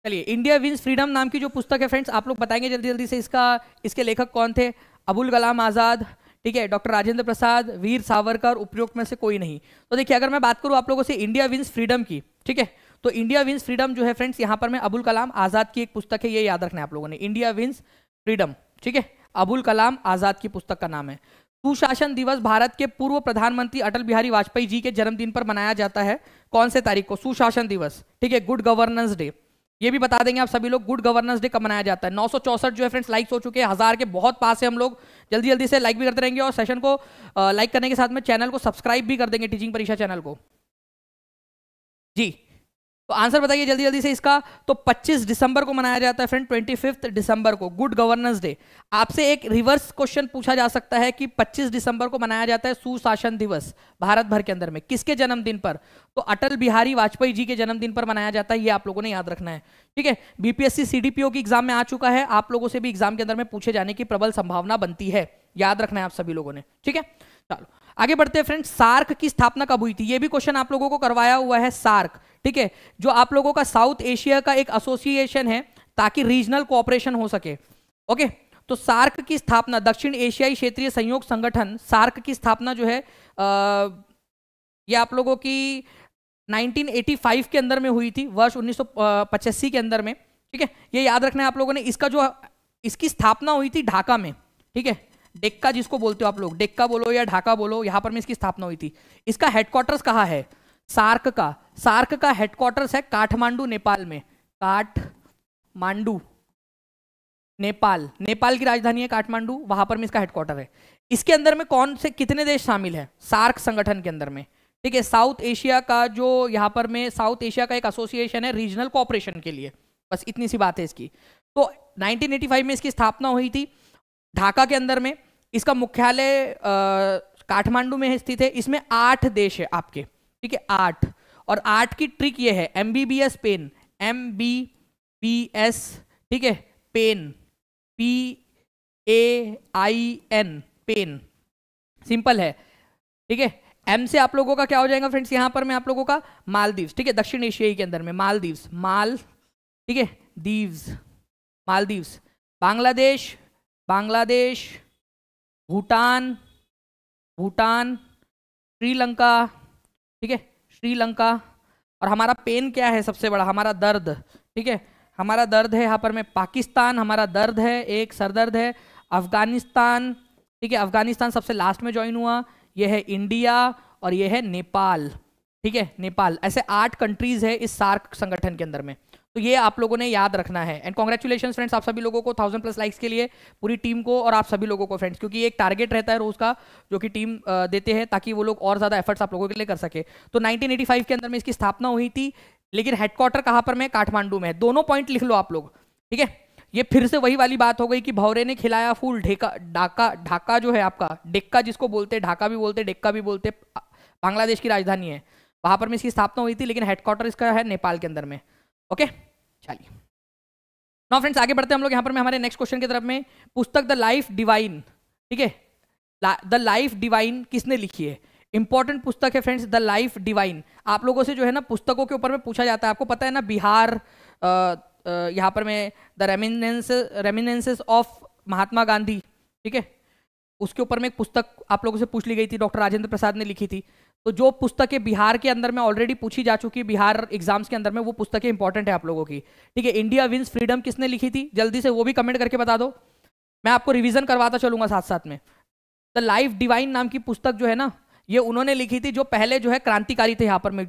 S1: चलिए इंडिया विंस फ्रीडम नाम की जो पुस्तक है फ्रेंड्स आप लोग बताएंगे जल्दी जल्दी से इसका
S2: इसके लेखक कौन थे अबुल कलाम आज़ाद ठीक है डॉक्टर राजेंद्र प्रसाद वीर सावरकर उपयोग में से कोई नहीं तो देखिए अगर मैं बात करूँ आप लोगों से इंडिया विंस फ्रीडम की ठीक है तो इंडिया विंस फ्रीडम जो है फ्रेंड्स यहाँ पर मैं अबुल कलाम आज़ाद की एक पुस्तक है ये याद रखना है आप लोगों ने इंडिया विंस फ्रीडम ठीक है अबुल कलाम आज़ाद की पुस्तक का नाम है सुशासन दिवस भारत के पूर्व प्रधानमंत्री अटल बिहारी वाजपेयी जी के जन्मदिन पर मनाया जाता है कौन से तारीख को सुशासन दिवस ठीक है गुड गवर्नेंस डे ये भी बता देंगे आप सभी लोग गुड गवर्नेंस डे कब मनाया जाता है नौ जो है फ्रेंड्स लाइक्स हो चुके हैं हज़ार के बहुत पास है हम लोग जल्दी जल्दी से लाइक भी करते रहेंगे और सेशन को लाइक करने के साथ में चैनल को सब्सक्राइब भी कर देंगे टीचिंग परीक्षा चैनल को जी तो आंसर बताइए जल्दी जल्दी से इसका तो 25 दिसंबर को मनाया जाता है फ्रेंड 25 दिसंबर को गुड गवर्नेंस डे आपसे एक रिवर्स क्वेश्चन पूछा जा सकता है कि 25 दिसंबर को मनाया जाता है सुशासन दिवस भारत भर के अंदर में किसके जन्मदिन पर तो अटल बिहारी वाजपेयी जी के जन्मदिन पर मनाया जाता है ये आप लोगों ने याद रखना है ठीक है बीपीएससी सीडीपीओ की एग्जाम में आ चुका है आप लोगों से भी एग्जाम के अंदर में पूछे जाने की प्रबल संभावना बनती है याद रखना है आप सभी लोगों ने ठीक है चलो आगे बढ़ते हैं फ्रेंड सार्क की स्थापना कब हुई थी ये भी क्वेश्चन आप लोगों को करवाया हुआ है सार्क ठीक है जो आप लोगों का साउथ एशिया का एक एसोसिएशन है ताकि रीजनल कोऑपरेशन हो सके ओके तो सार्क की स्थापना दक्षिण एशियाई क्षेत्रीय संयोग संगठन सार्क की स्थापना जो है आ, ये आप लोगों की 1985 के अंदर में हुई थी वर्ष उन्नीस के अंदर में ठीक है ये याद रखना है आप लोगों ने इसका जो इसकी स्थापना हुई थी ढाका में ठीक है डेक्का जिसको बोलते हो आप लोग डेक्का बोलो या ढाका बोलो यहां पर में इसकी स्थापना हुई थी इसका हेडक्वार्टर्स कहा है सार्क का सार्क का हेडक्वार्टर्स है काठमांडू नेपाल में काठमांडू नेपाल नेपाल की राजधानी है काठमांडू वहां पर में इसका हेडक्वार्टर है इसके अंदर में कौन से कितने देश शामिल है सार्क संगठन के अंदर में ठीक है साउथ एशिया का जो यहां पर में साउथ एशिया का एक एसोसिएशन है रीजनल कॉपरेशन के लिए बस इतनी सी बात है इसकी तो 1985 में इसकी स्थापना हुई थी ढाका के अंदर में इसका मुख्यालय काठमांडू में स्थित है इसमें आठ देश है आपके ठीक है आठ और आर्ट की ट्रिक ये है M B B S pen M B P S ठीक है pen P A I N pen simple है ठीक है एम से आप लोगों का क्या हो जाएगा फ्रेंड्स यहां पर मैं आप लोगों का मालदीव्स ठीक है दक्षिण एशियाई के अंदर में मालदीव्स माल ठीक है दीव्स मालदीव्स बांग्लादेश बांग्लादेश भूटान भूटान श्रीलंका ठीक है श्रीलंका और हमारा पेन क्या है सबसे बड़ा हमारा दर्द ठीक है हमारा दर्द है यहाँ पर मैं पाकिस्तान हमारा दर्द है एक सरदर्द है अफगानिस्तान ठीक है अफगानिस्तान सबसे लास्ट में ज्वाइन हुआ यह है इंडिया और यह है नेपाल ठीक है नेपाल ऐसे आठ कंट्रीज है इस सार्क संगठन के अंदर में तो ये आप लोगों ने याद रखना है एंड कॉन्ग्रेचुलेशन फ्रेंड्स आप सभी लोगों को थाउजेंड प्लस लाइक्स के लिए पूरी टीम को और आप सभी लोगों को फ्रेंड्स क्योंकि एक टारगेट रहता है रोज का जो कि टीम देते हैं ताकि वो लोग और ज्यादा एफर्ट्स आप लोगों के लिए कर सके तो 1985 के अंदर में इसकी स्थापना हुई थी लेकिन हेडक्वार्टर कहाँ पर मैं काठमांडू में दोनों पॉइंट लिख लो आप लोग ठीक है ये फिर से वही वाली बात हो गई कि भौरे ने खिलाया फूल ढेका ढाका ढाका जो है आपका डेक्का जिसको बोलते हैं ढाका भी बोलते हैं डेक्का भी बोलते बांग्लादेश की राजधानी है वहां पर मैं इसकी स्थापना हुई थी लेकिन हेडक्वार्टर इसका है नेपाल के अंदर में ओके चलिए नो फ्रेंड्स आगे बढ़ते हैं हम लोग यहाँ पर हमारे नेक्स्ट क्वेश्चन की तरफ में पुस्तक द लाइफ डिवाइन ठीक है द लाइफ डिवाइन किसने लिखी है इंपॉर्टेंट पुस्तक है फ्रेंड्स द लाइफ डिवाइन आप लोगों से जो है ना पुस्तकों के ऊपर में पूछा जाता है आपको पता है ना बिहार यहाँ पर में the reminiscence reminiscences of Mahatma Gandhi ठीक है उसके ऊपर में एक पुस्तक आप लोगों से पूछ ली गई थी डॉक्टर राजेंद्र प्रसाद ने लिखी थी तो जो पुस्तकें बिहार के अंदर में ऑलरेडी पूछी जा चुकी बिहार एग्जाम्स के अंदर में वो पुस्तकें इंपॉर्टेंट है आप लोगों की ठीक है इंडिया विंस फ्रीडम किसने लिखी थी जल्दी से वो भी कमेंट करके बता दो मैं आपको रिविजन करवाता चलूंगा साथ साथ में द लाइफ डिवाइन नाम की पुस्तक जो है ना ये उन्होंने लिखी थी जो पहले जो है क्रांतिकारी थे यहाँ पर मैं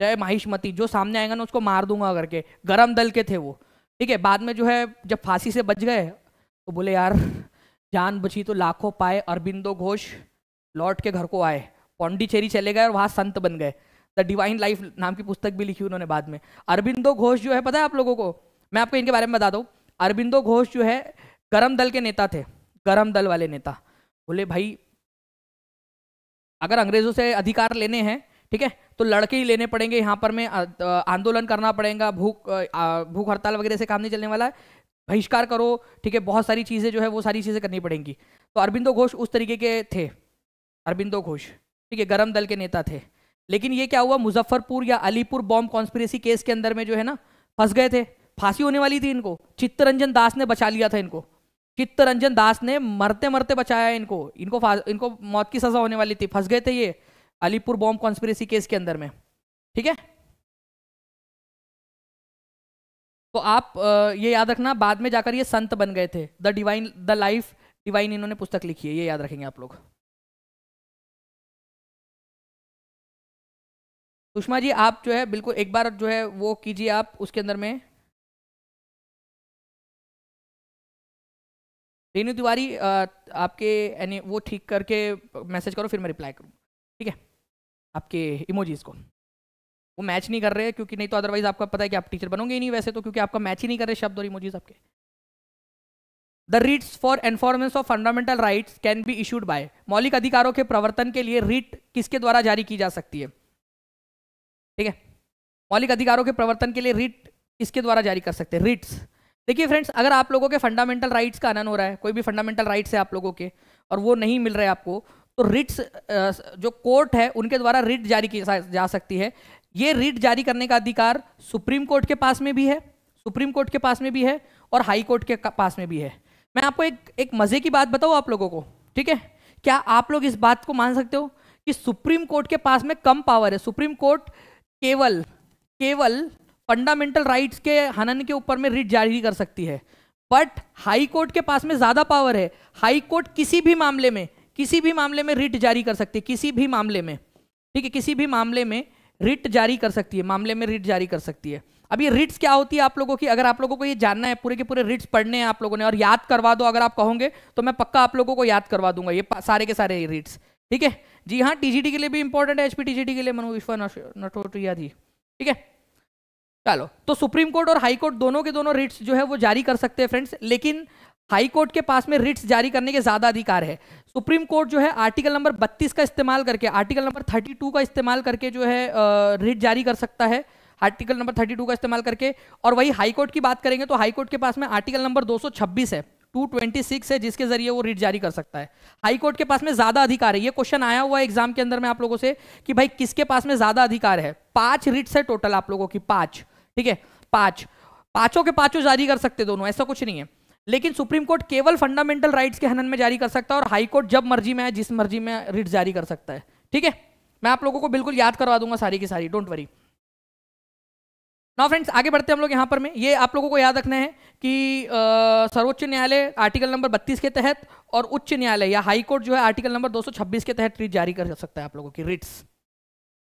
S2: जय माहिष्मती जो सामने आएगा ना उसको मार दूंगा करके गरम दल के थे वो ठीक है बाद में जो है जब फांसी से बच गए तो बोले यार जान बची तो लाखों पाए अरबिंदो घोष लौट के घर को आए पौंडीचेरी चले गए और वहाँ संत बन गए द डिवाइन लाइफ नाम की पुस्तक भी लिखी उन्होंने बाद में अरबिंदो घोष जो है पता है आप लोगों को मैं आपको इनके बारे में बता दू अरबिंदो घोष जो है गरम दल के नेता थे गरम दल वाले नेता बोले भाई अगर अंग्रेजों से अधिकार लेने हैं ठीक है तो लड़के ही लेने पड़ेंगे यहाँ पर में आंदोलन करना पड़ेगा भूख भूख हड़ताल वगैरह से काम नहीं चलने वाला है बहिष्कार करो ठीक है बहुत सारी चीज़ें जो है वो सारी चीज़ें करनी पड़ेंगी तो अरबिंदो घोष उस तरीके के थे अरबिंदो घोष ठीक है गरम दल के नेता थे लेकिन ये क्या हुआ मुजफ्फरपुर या अलीपुर बॉम्ब कॉन्स्पिरेसी केस के अंदर में जो है ना फंस गए थे फांसी होने वाली थी इनको चित्तरंजन दास ने बचा लिया था इनको चित्तरंजन दास ने मरते मरते बचाया इनको इनको इनको मौत की सजा होने वाली थी फंस गए थे ये अलीपुर बॉम्ब कॉन्स्पिरेसी केस के अंदर में ठीक है तो आप ये याद रखना बाद में जाकर ये संत बन गए थे
S1: the divine the life divine इन्होंने पुस्तक लिखी है ये याद रखेंगे आप लोग सुषमा जी आप जो है बिल्कुल एक बार जो है वो कीजिए आप उसके अंदर में
S2: रेनू तिवारी आपके यानी वो ठीक करके मैसेज करो फिर मैं रिप्लाई करूँ ठीक है आपके इमोजीज़ को वो मैच नहीं कर रहे क्योंकि नहीं तो अदरवाइज आपका पता है कि आप टीचर बनोगे ही नहीं वैसे तो क्योंकि आपका मैच ही नहीं कर रहे शब्द और इमोजीज आपके the writs for enforcement of fundamental rights can be issued by मौलिक अधिकारों के प्रवर्तन के लिए रिट किसके द्वारा जारी की जा सकती है ठीक है मौलिक अधिकारों के प्रवर्तन के लिए रिट इसके द्वारा जारी कर सकते हैं रिट्स देखिए फ्रेंड्स अगर आप लोगों के फंडामेंटल राइट्स का आनंद हो रहा है कोई भी फंडामेंटल राइट्स है आप लोगों के और वो नहीं मिल रहे आपको तो रिट्स जो कोर्ट है उनके द्वारा रिट जारी की जा सकती है ये रिट जारी करने का अधिकार सुप्रीम कोर्ट के पास में भी है सुप्रीम कोर्ट के पास में भी है और हाई कोर्ट के पास में भी है मैं आपको एक एक मज़े की बात बताऊँ आप लोगों को ठीक है क्या आप लोग इस बात को मान सकते हो कि सुप्रीम कोर्ट के पास में कम पावर है सुप्रीम कोर्ट केवल केवल फंडामेंटल राइट्स के हनन के ऊपर में रिट जारी कर सकती है बट हाई कोर्ट के पास में ज़्यादा पावर है हाई कोर्ट किसी भी मामले में किसी भी मामले में रिट जारी कर सकती है किसी भी मामले में ठीक है किसी भी मामले में रिट जारी कर सकती है मामले में रिट जारी कर सकती है अब ये रिट्स क्या होती है आप लोगों की अगर आप लोगों को ये जानना है पूरे के पूरे रिट्स पढ़ने हैं आप लोगों ने और याद करवा दो अगर आप कहोगे तो मैं पक्का आप लोगों को याद करवा दूंगा ये सारे के सारे रिट्स ठीक है जी हाँ टीजीटी के लिए भी इंपॉर्टेंट है एचपी टी के लिए मनु विश्वा नटोटिया जी ठीक है चलो तो सुप्रीम कोर्ट और हाई कोर्ट दोनों के दोनों रिट्स जो है वो जारी कर सकते हैं फ्रेंड्स लेकिन हाई कोर्ट के पास में रिट्स जारी करने के ज्यादा अधिकार है सुप्रीम कोर्ट जो है आर्टिकल नंबर 32 का इस्तेमाल करके आर्टिकल नंबर 32 का इस्तेमाल करके जो है रिट जारी कर सकता है आर्टिकल नंबर 32 का इस्तेमाल करके और वही हाई कोर्ट की बात करेंगे तो हाई कोर्ट के पास में आर्टिकल नंबर 226 है 226 है जिसके जरिए वो रिट जारी कर सकता है हाई कोर्ट के पास में ज्यादा अधिकार है ये क्वेश्चन आया हुआ है एग्जाम के अंदर में आप लोगों से कि भाई किसके पास में ज्यादा अधिकार है पांच रिट्स है टोटल आप लोगों की पांच ठीक है पांच पांचों के पांचों जारी कर सकते दोनों ऐसा कुछ नहीं है लेकिन सुप्रीम कोर्ट केवल फंडामेंटल राइट्स के हनन में जारी कर सकता है और हाईकोर्ट जब मर्जी में है जिस मर्जी में रिट जारी कर सकता है ठीक है मैं आप लोगों को बिल्कुल याद करवा दूंगा सारी की सारी डोंट वरी नाउ फ्रेंड्स आगे बढ़ते हैं हम लोग यहां पर में ये आप लोगों को याद रखना है कि सर्वोच्च न्यायालय आर्टिकल नंबर 32 के तहत और उच्च न्यायालय या हाई कोर्ट जो है आर्टिकल नंबर 226 के तहत रिट जारी कर सकता है आप लोगों की रिट्स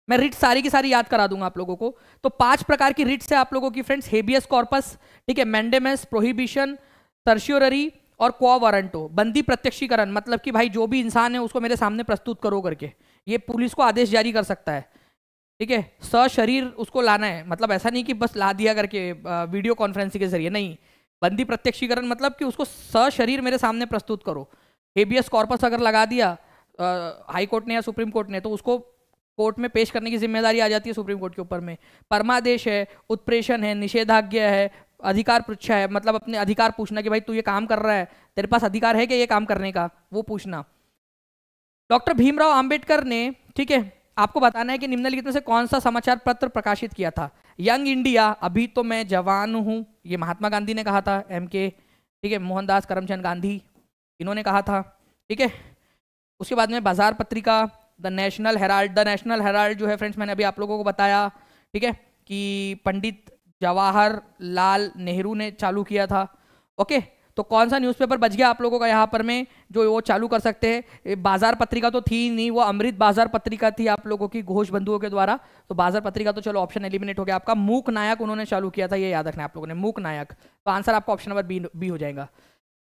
S2: मैं रिट सारी की सारी याद करा दूंगा आप लोगों को तो पांच प्रकार की रिट्स है आप लोगों की फ्रेंड्स हेबियस कॉर्पस ठीक है मैंडेमस प्रोहिबिशन सर्शियोररी और क्वा वारंटो बंदी प्रत्यक्षीकरण मतलब कि भाई जो भी इंसान है उसको मेरे सामने प्रस्तुत करो करके ये पुलिस को आदेश जारी कर सकता है ठीक है शरीर उसको लाना है मतलब ऐसा नहीं कि बस ला दिया करके वीडियो कॉन्फ्रेंसिंग के जरिए नहीं बंदी प्रत्यक्षीकरण मतलब कि उसको सशरीर मेरे सामने प्रस्तुत करो हेबियस कॉर्पस अगर लगा दिया हाई कोर्ट ने या सुप्रीम कोर्ट ने तो उसको कोर्ट में पेश करने की जिम्मेदारी आ जाती है सुप्रीम कोर्ट के ऊपर में परमादेश है उत्प्रेषण है निषेधाज्ञा है अधिकार पृच्छा है मतलब अपने अधिकार पूछना कि भाई तू ये काम कर रहा है तेरे पास अधिकार है कि ये काम करने का वो पूछना डॉक्टर भीमराव आम्बेडकर ने ठीक है आपको बताना है कि निम्नलिखित में से कौन सा समाचार पत्र प्रकाशित किया था यंग इंडिया अभी तो मैं जवान हूँ ये महात्मा गांधी ने कहा था एम के ठीक है मोहनदास करमचंद गांधी इन्होंने कहा था ठीक है उसके बाद में Bazar Patrika the National Herald the National Herald जो है फ्रेंड्स मैंने अभी आप लोगों को बताया ठीक है कि पंडित जवाहर लाल नेहरू ने चालू किया था ओके okay? तो कौन सा न्यूज़पेपर बच गया आप लोगों का यहाँ पर में जो वो चालू कर सकते हैं बाजार पत्रिका तो थी नहीं वो अमृत बाजार पत्रिका थी आप लोगों की घोष बंधुओं के द्वारा तो बाजार पत्रिका तो चलो ऑप्शन एलिमिनेट हो गया आपका मूक नायक उन्होंने चालू किया था ये याद रखना आप लोगों ने मूक नायक तो आंसर आपका ऑप्शन नंबर बी बी हो जाएगा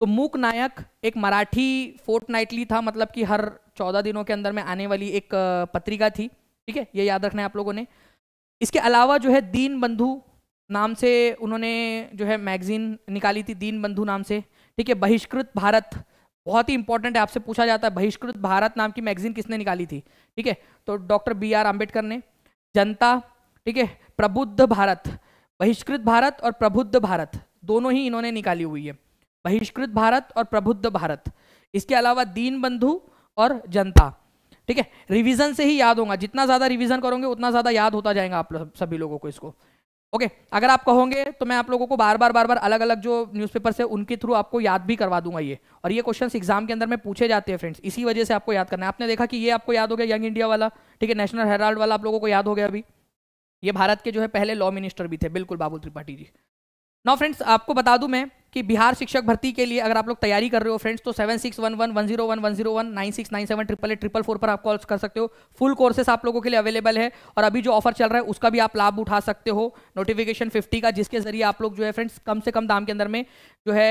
S2: तो मूक नायक एक मराठी फोर्ट नाइटली था मतलब कि हर चौदह दिनों के अंदर में आने वाली एक पत्रिका थी ठीक है ये याद रखना है आप लोगों ने इसके अलावा जो है दीन बंधु नाम से उन्होंने जो है मैगजीन निकाली थी दीन बंधु नाम से ठीक है बहिष्कृत भारत बहुत ही इंपॉर्टेंट है आपसे पूछा जाता है बहिष्कृत भारत नाम की मैगजीन किसने निकाली थी ठीक है तो डॉक्टर बी आर आम्बेडकर ने जनता ठीक है प्रबुद्ध भारत बहिष्कृत भारत और प्रबुद्ध भारत दोनों ही इन्होंने निकाली हुई है बहिष्कृत भारत और प्रबुद्ध भारत इसके अलावा दीन बंधु और जनता ठीक है रिवीजन से ही याद होगा जितना ज़्यादा रिवीजन करोगे उतना ज़्यादा याद होता जाएगा आप सभी लोगों को इसको ओके okay, अगर आप कहोगे तो मैं आप लोगों को बार बार बार बार अलग अलग जो न्यूज़पेपर से उनके थ्रू आपको याद भी करवा दूंगा ये और ये क्वेश्चंस एग्जाम के अंदर में पूछे जाते हैं फ्रेंड्स इसी वजह से आपको याद करना है आपने देखा कि ये आपको याद हो गया यंग इंडिया वाला ठीक है नेशनल हेराल्ड वाला आप लोगों को याद हो गया अभी ये भारत के जो है पहले लॉ मिनिस्टर भी थे बिल्कुल बाबुल त्रिपाठी जी नौ फ्रेंड्स आपको बता दूँ मैं कि बिहार शिक्षक भर्ती के लिए अगर आप लोग तैयारी कर रहे हो फ्रेंड्स तो seven six one one one zero one one zero one nine six nine seven triple eight triple four पर आप कॉल कर सकते हो फुल कोर्सेस आप लोगों के लिए अवेलेबल है और अभी जो ऑफर चल रहा है उसका भी आप लाभ उठा सकते हो नोटिफिकेशन फिफ्टी का जिसके जरिए आप लोग जो है फ्रेंड्स कम से कम दाम के अंदर में जो है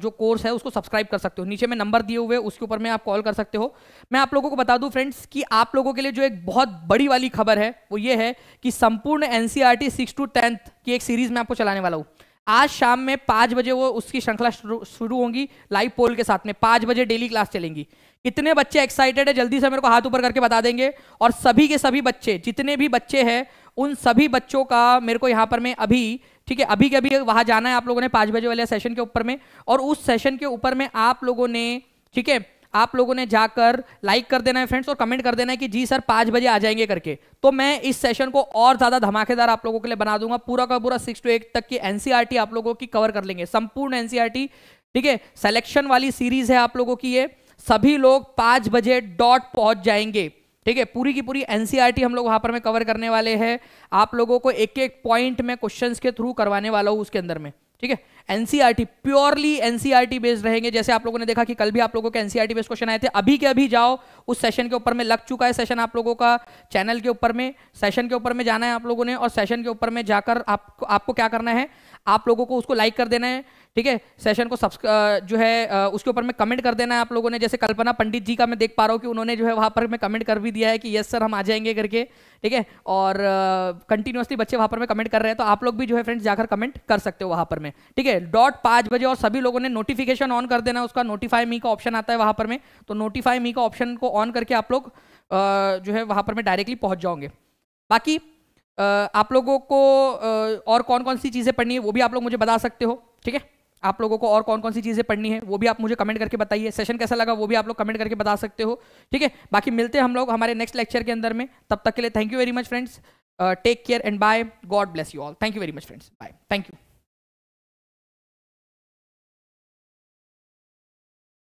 S2: जो कोर्स है उसको सब्सक्राइब कर सकते हो नीचे में नंबर दिए हुए उसके ऊपर में आप कॉल कर सकते हो मैं आप लोगों को बता दूँ फ्रेंड्स कि आप लोगों के लिए जो एक बहुत बड़ी वाली खबर है वो ये है कि संपूर्ण एन सिक्स टू टेंथ की एक सीरीज में आपको चलाने वाला हूँ आज शाम में पाँच बजे वो उसकी श्रृंखला शुरू होंगी लाइव पोल के साथ में पाँच बजे डेली क्लास चलेंगी कितने बच्चे एक्साइटेड है जल्दी से मेरे को हाथ ऊपर करके बता देंगे और सभी के सभी बच्चे जितने भी बच्चे हैं उन सभी बच्चों का मेरे को यहाँ पर मैं अभी ठीक है अभी के अभी वहाँ जाना है आप लोगों ने पाँच बजे वाले सेशन के ऊपर में और उस सेशन के ऊपर में आप लोगों ने ठीक है आप लोगों ने जाकर लाइक कर देना है फ्रेंड्स और कमेंट कर देना है कि जी सर पांच बजे आ जाएंगे करके तो मैं इस सेशन को और ज़्यादा धमाकेदार आप लोगों के लिए बना दूंगा पूरा का पूरा सिक्स टू एट तक की एनसीआरटी e आप लोगों की कवर कर लेंगे संपूर्ण एनसीआरटी e ठीक है सिलेक्शन वाली सीरीज है आप लोगों की ये सभी लोग पांच बजे डॉट पहुंच जाएंगे ठीक है पूरी की पूरी एनसीआरटी e हम लोग वहां पर मैं कवर करने वाले हैं आप लोगों को एक एक पॉइंट में क्वेश्चंस के थ्रू करवाने वाला हूं उसके अंदर में ठीक है एनसीईआरटी प्योरली एनसीईआरटी बेस्ड रहेंगे जैसे आप लोगों ने देखा कि कल भी आप लोगों के एनसीईआरटी बेस्ड क्वेश्चन आए थे अभी के अभी जाओ उस सेशन के ऊपर में लग चुका है सेशन आप लोगों का चैनल के ऊपर में सेशन के ऊपर में जाना है आप लोगों ने और सेशन के ऊपर में जाकर आपको आपको क्या करना है आप लोगों को उसको लाइक कर देना है ठीक है सेशन को जो है उसके ऊपर में कमेंट कर देना है आप लोगों ने जैसे कल्पना पंडित जी का मैं देख पा रहा हूँ कि उन्होंने जो है वहाँ पर मैं कमेंट कर भी दिया है कि यस सर हम आ जाएंगे करके ठीक है और कंटिन्यूसली बच्चे वहाँ पर मैं कमेंट कर रहे हैं तो आप लोग भी जो है फ्रेंड्स जाकर कमेंट कर सकते हो वहाँ पर में ठीक है डॉट पाँच बजे और सभी लोगों ने नोटिफिकेशन ऑन कर देना उसका नोटिफाई मी का ऑप्शन आता है वहाँ पर में तो नोटिफाई मी का ऑप्शन को ऑन करके आप लोग जो है वहाँ पर मैं डायरेक्टली पहुँच जाओगे बाकी आप लोगों को और कौन कौन सी चीज़ें पढ़नी है वो भी आप लोग मुझे बता सकते हो ठीक है आप लोगों को और कौन कौन सी चीज़ें पढ़नी है वो भी आप मुझे कमेंट करके बताइए सेशन कैसा लगा वो भी आप लोग कमेंट करके बता सकते हो ठीक है बाकी मिलते हैं हम लोग हमारे नेक्स्ट लेक्चर के अंदर में तब तक के लिए thank you very much friends take care and bye God bless you all thank
S1: you very much friends bye thank you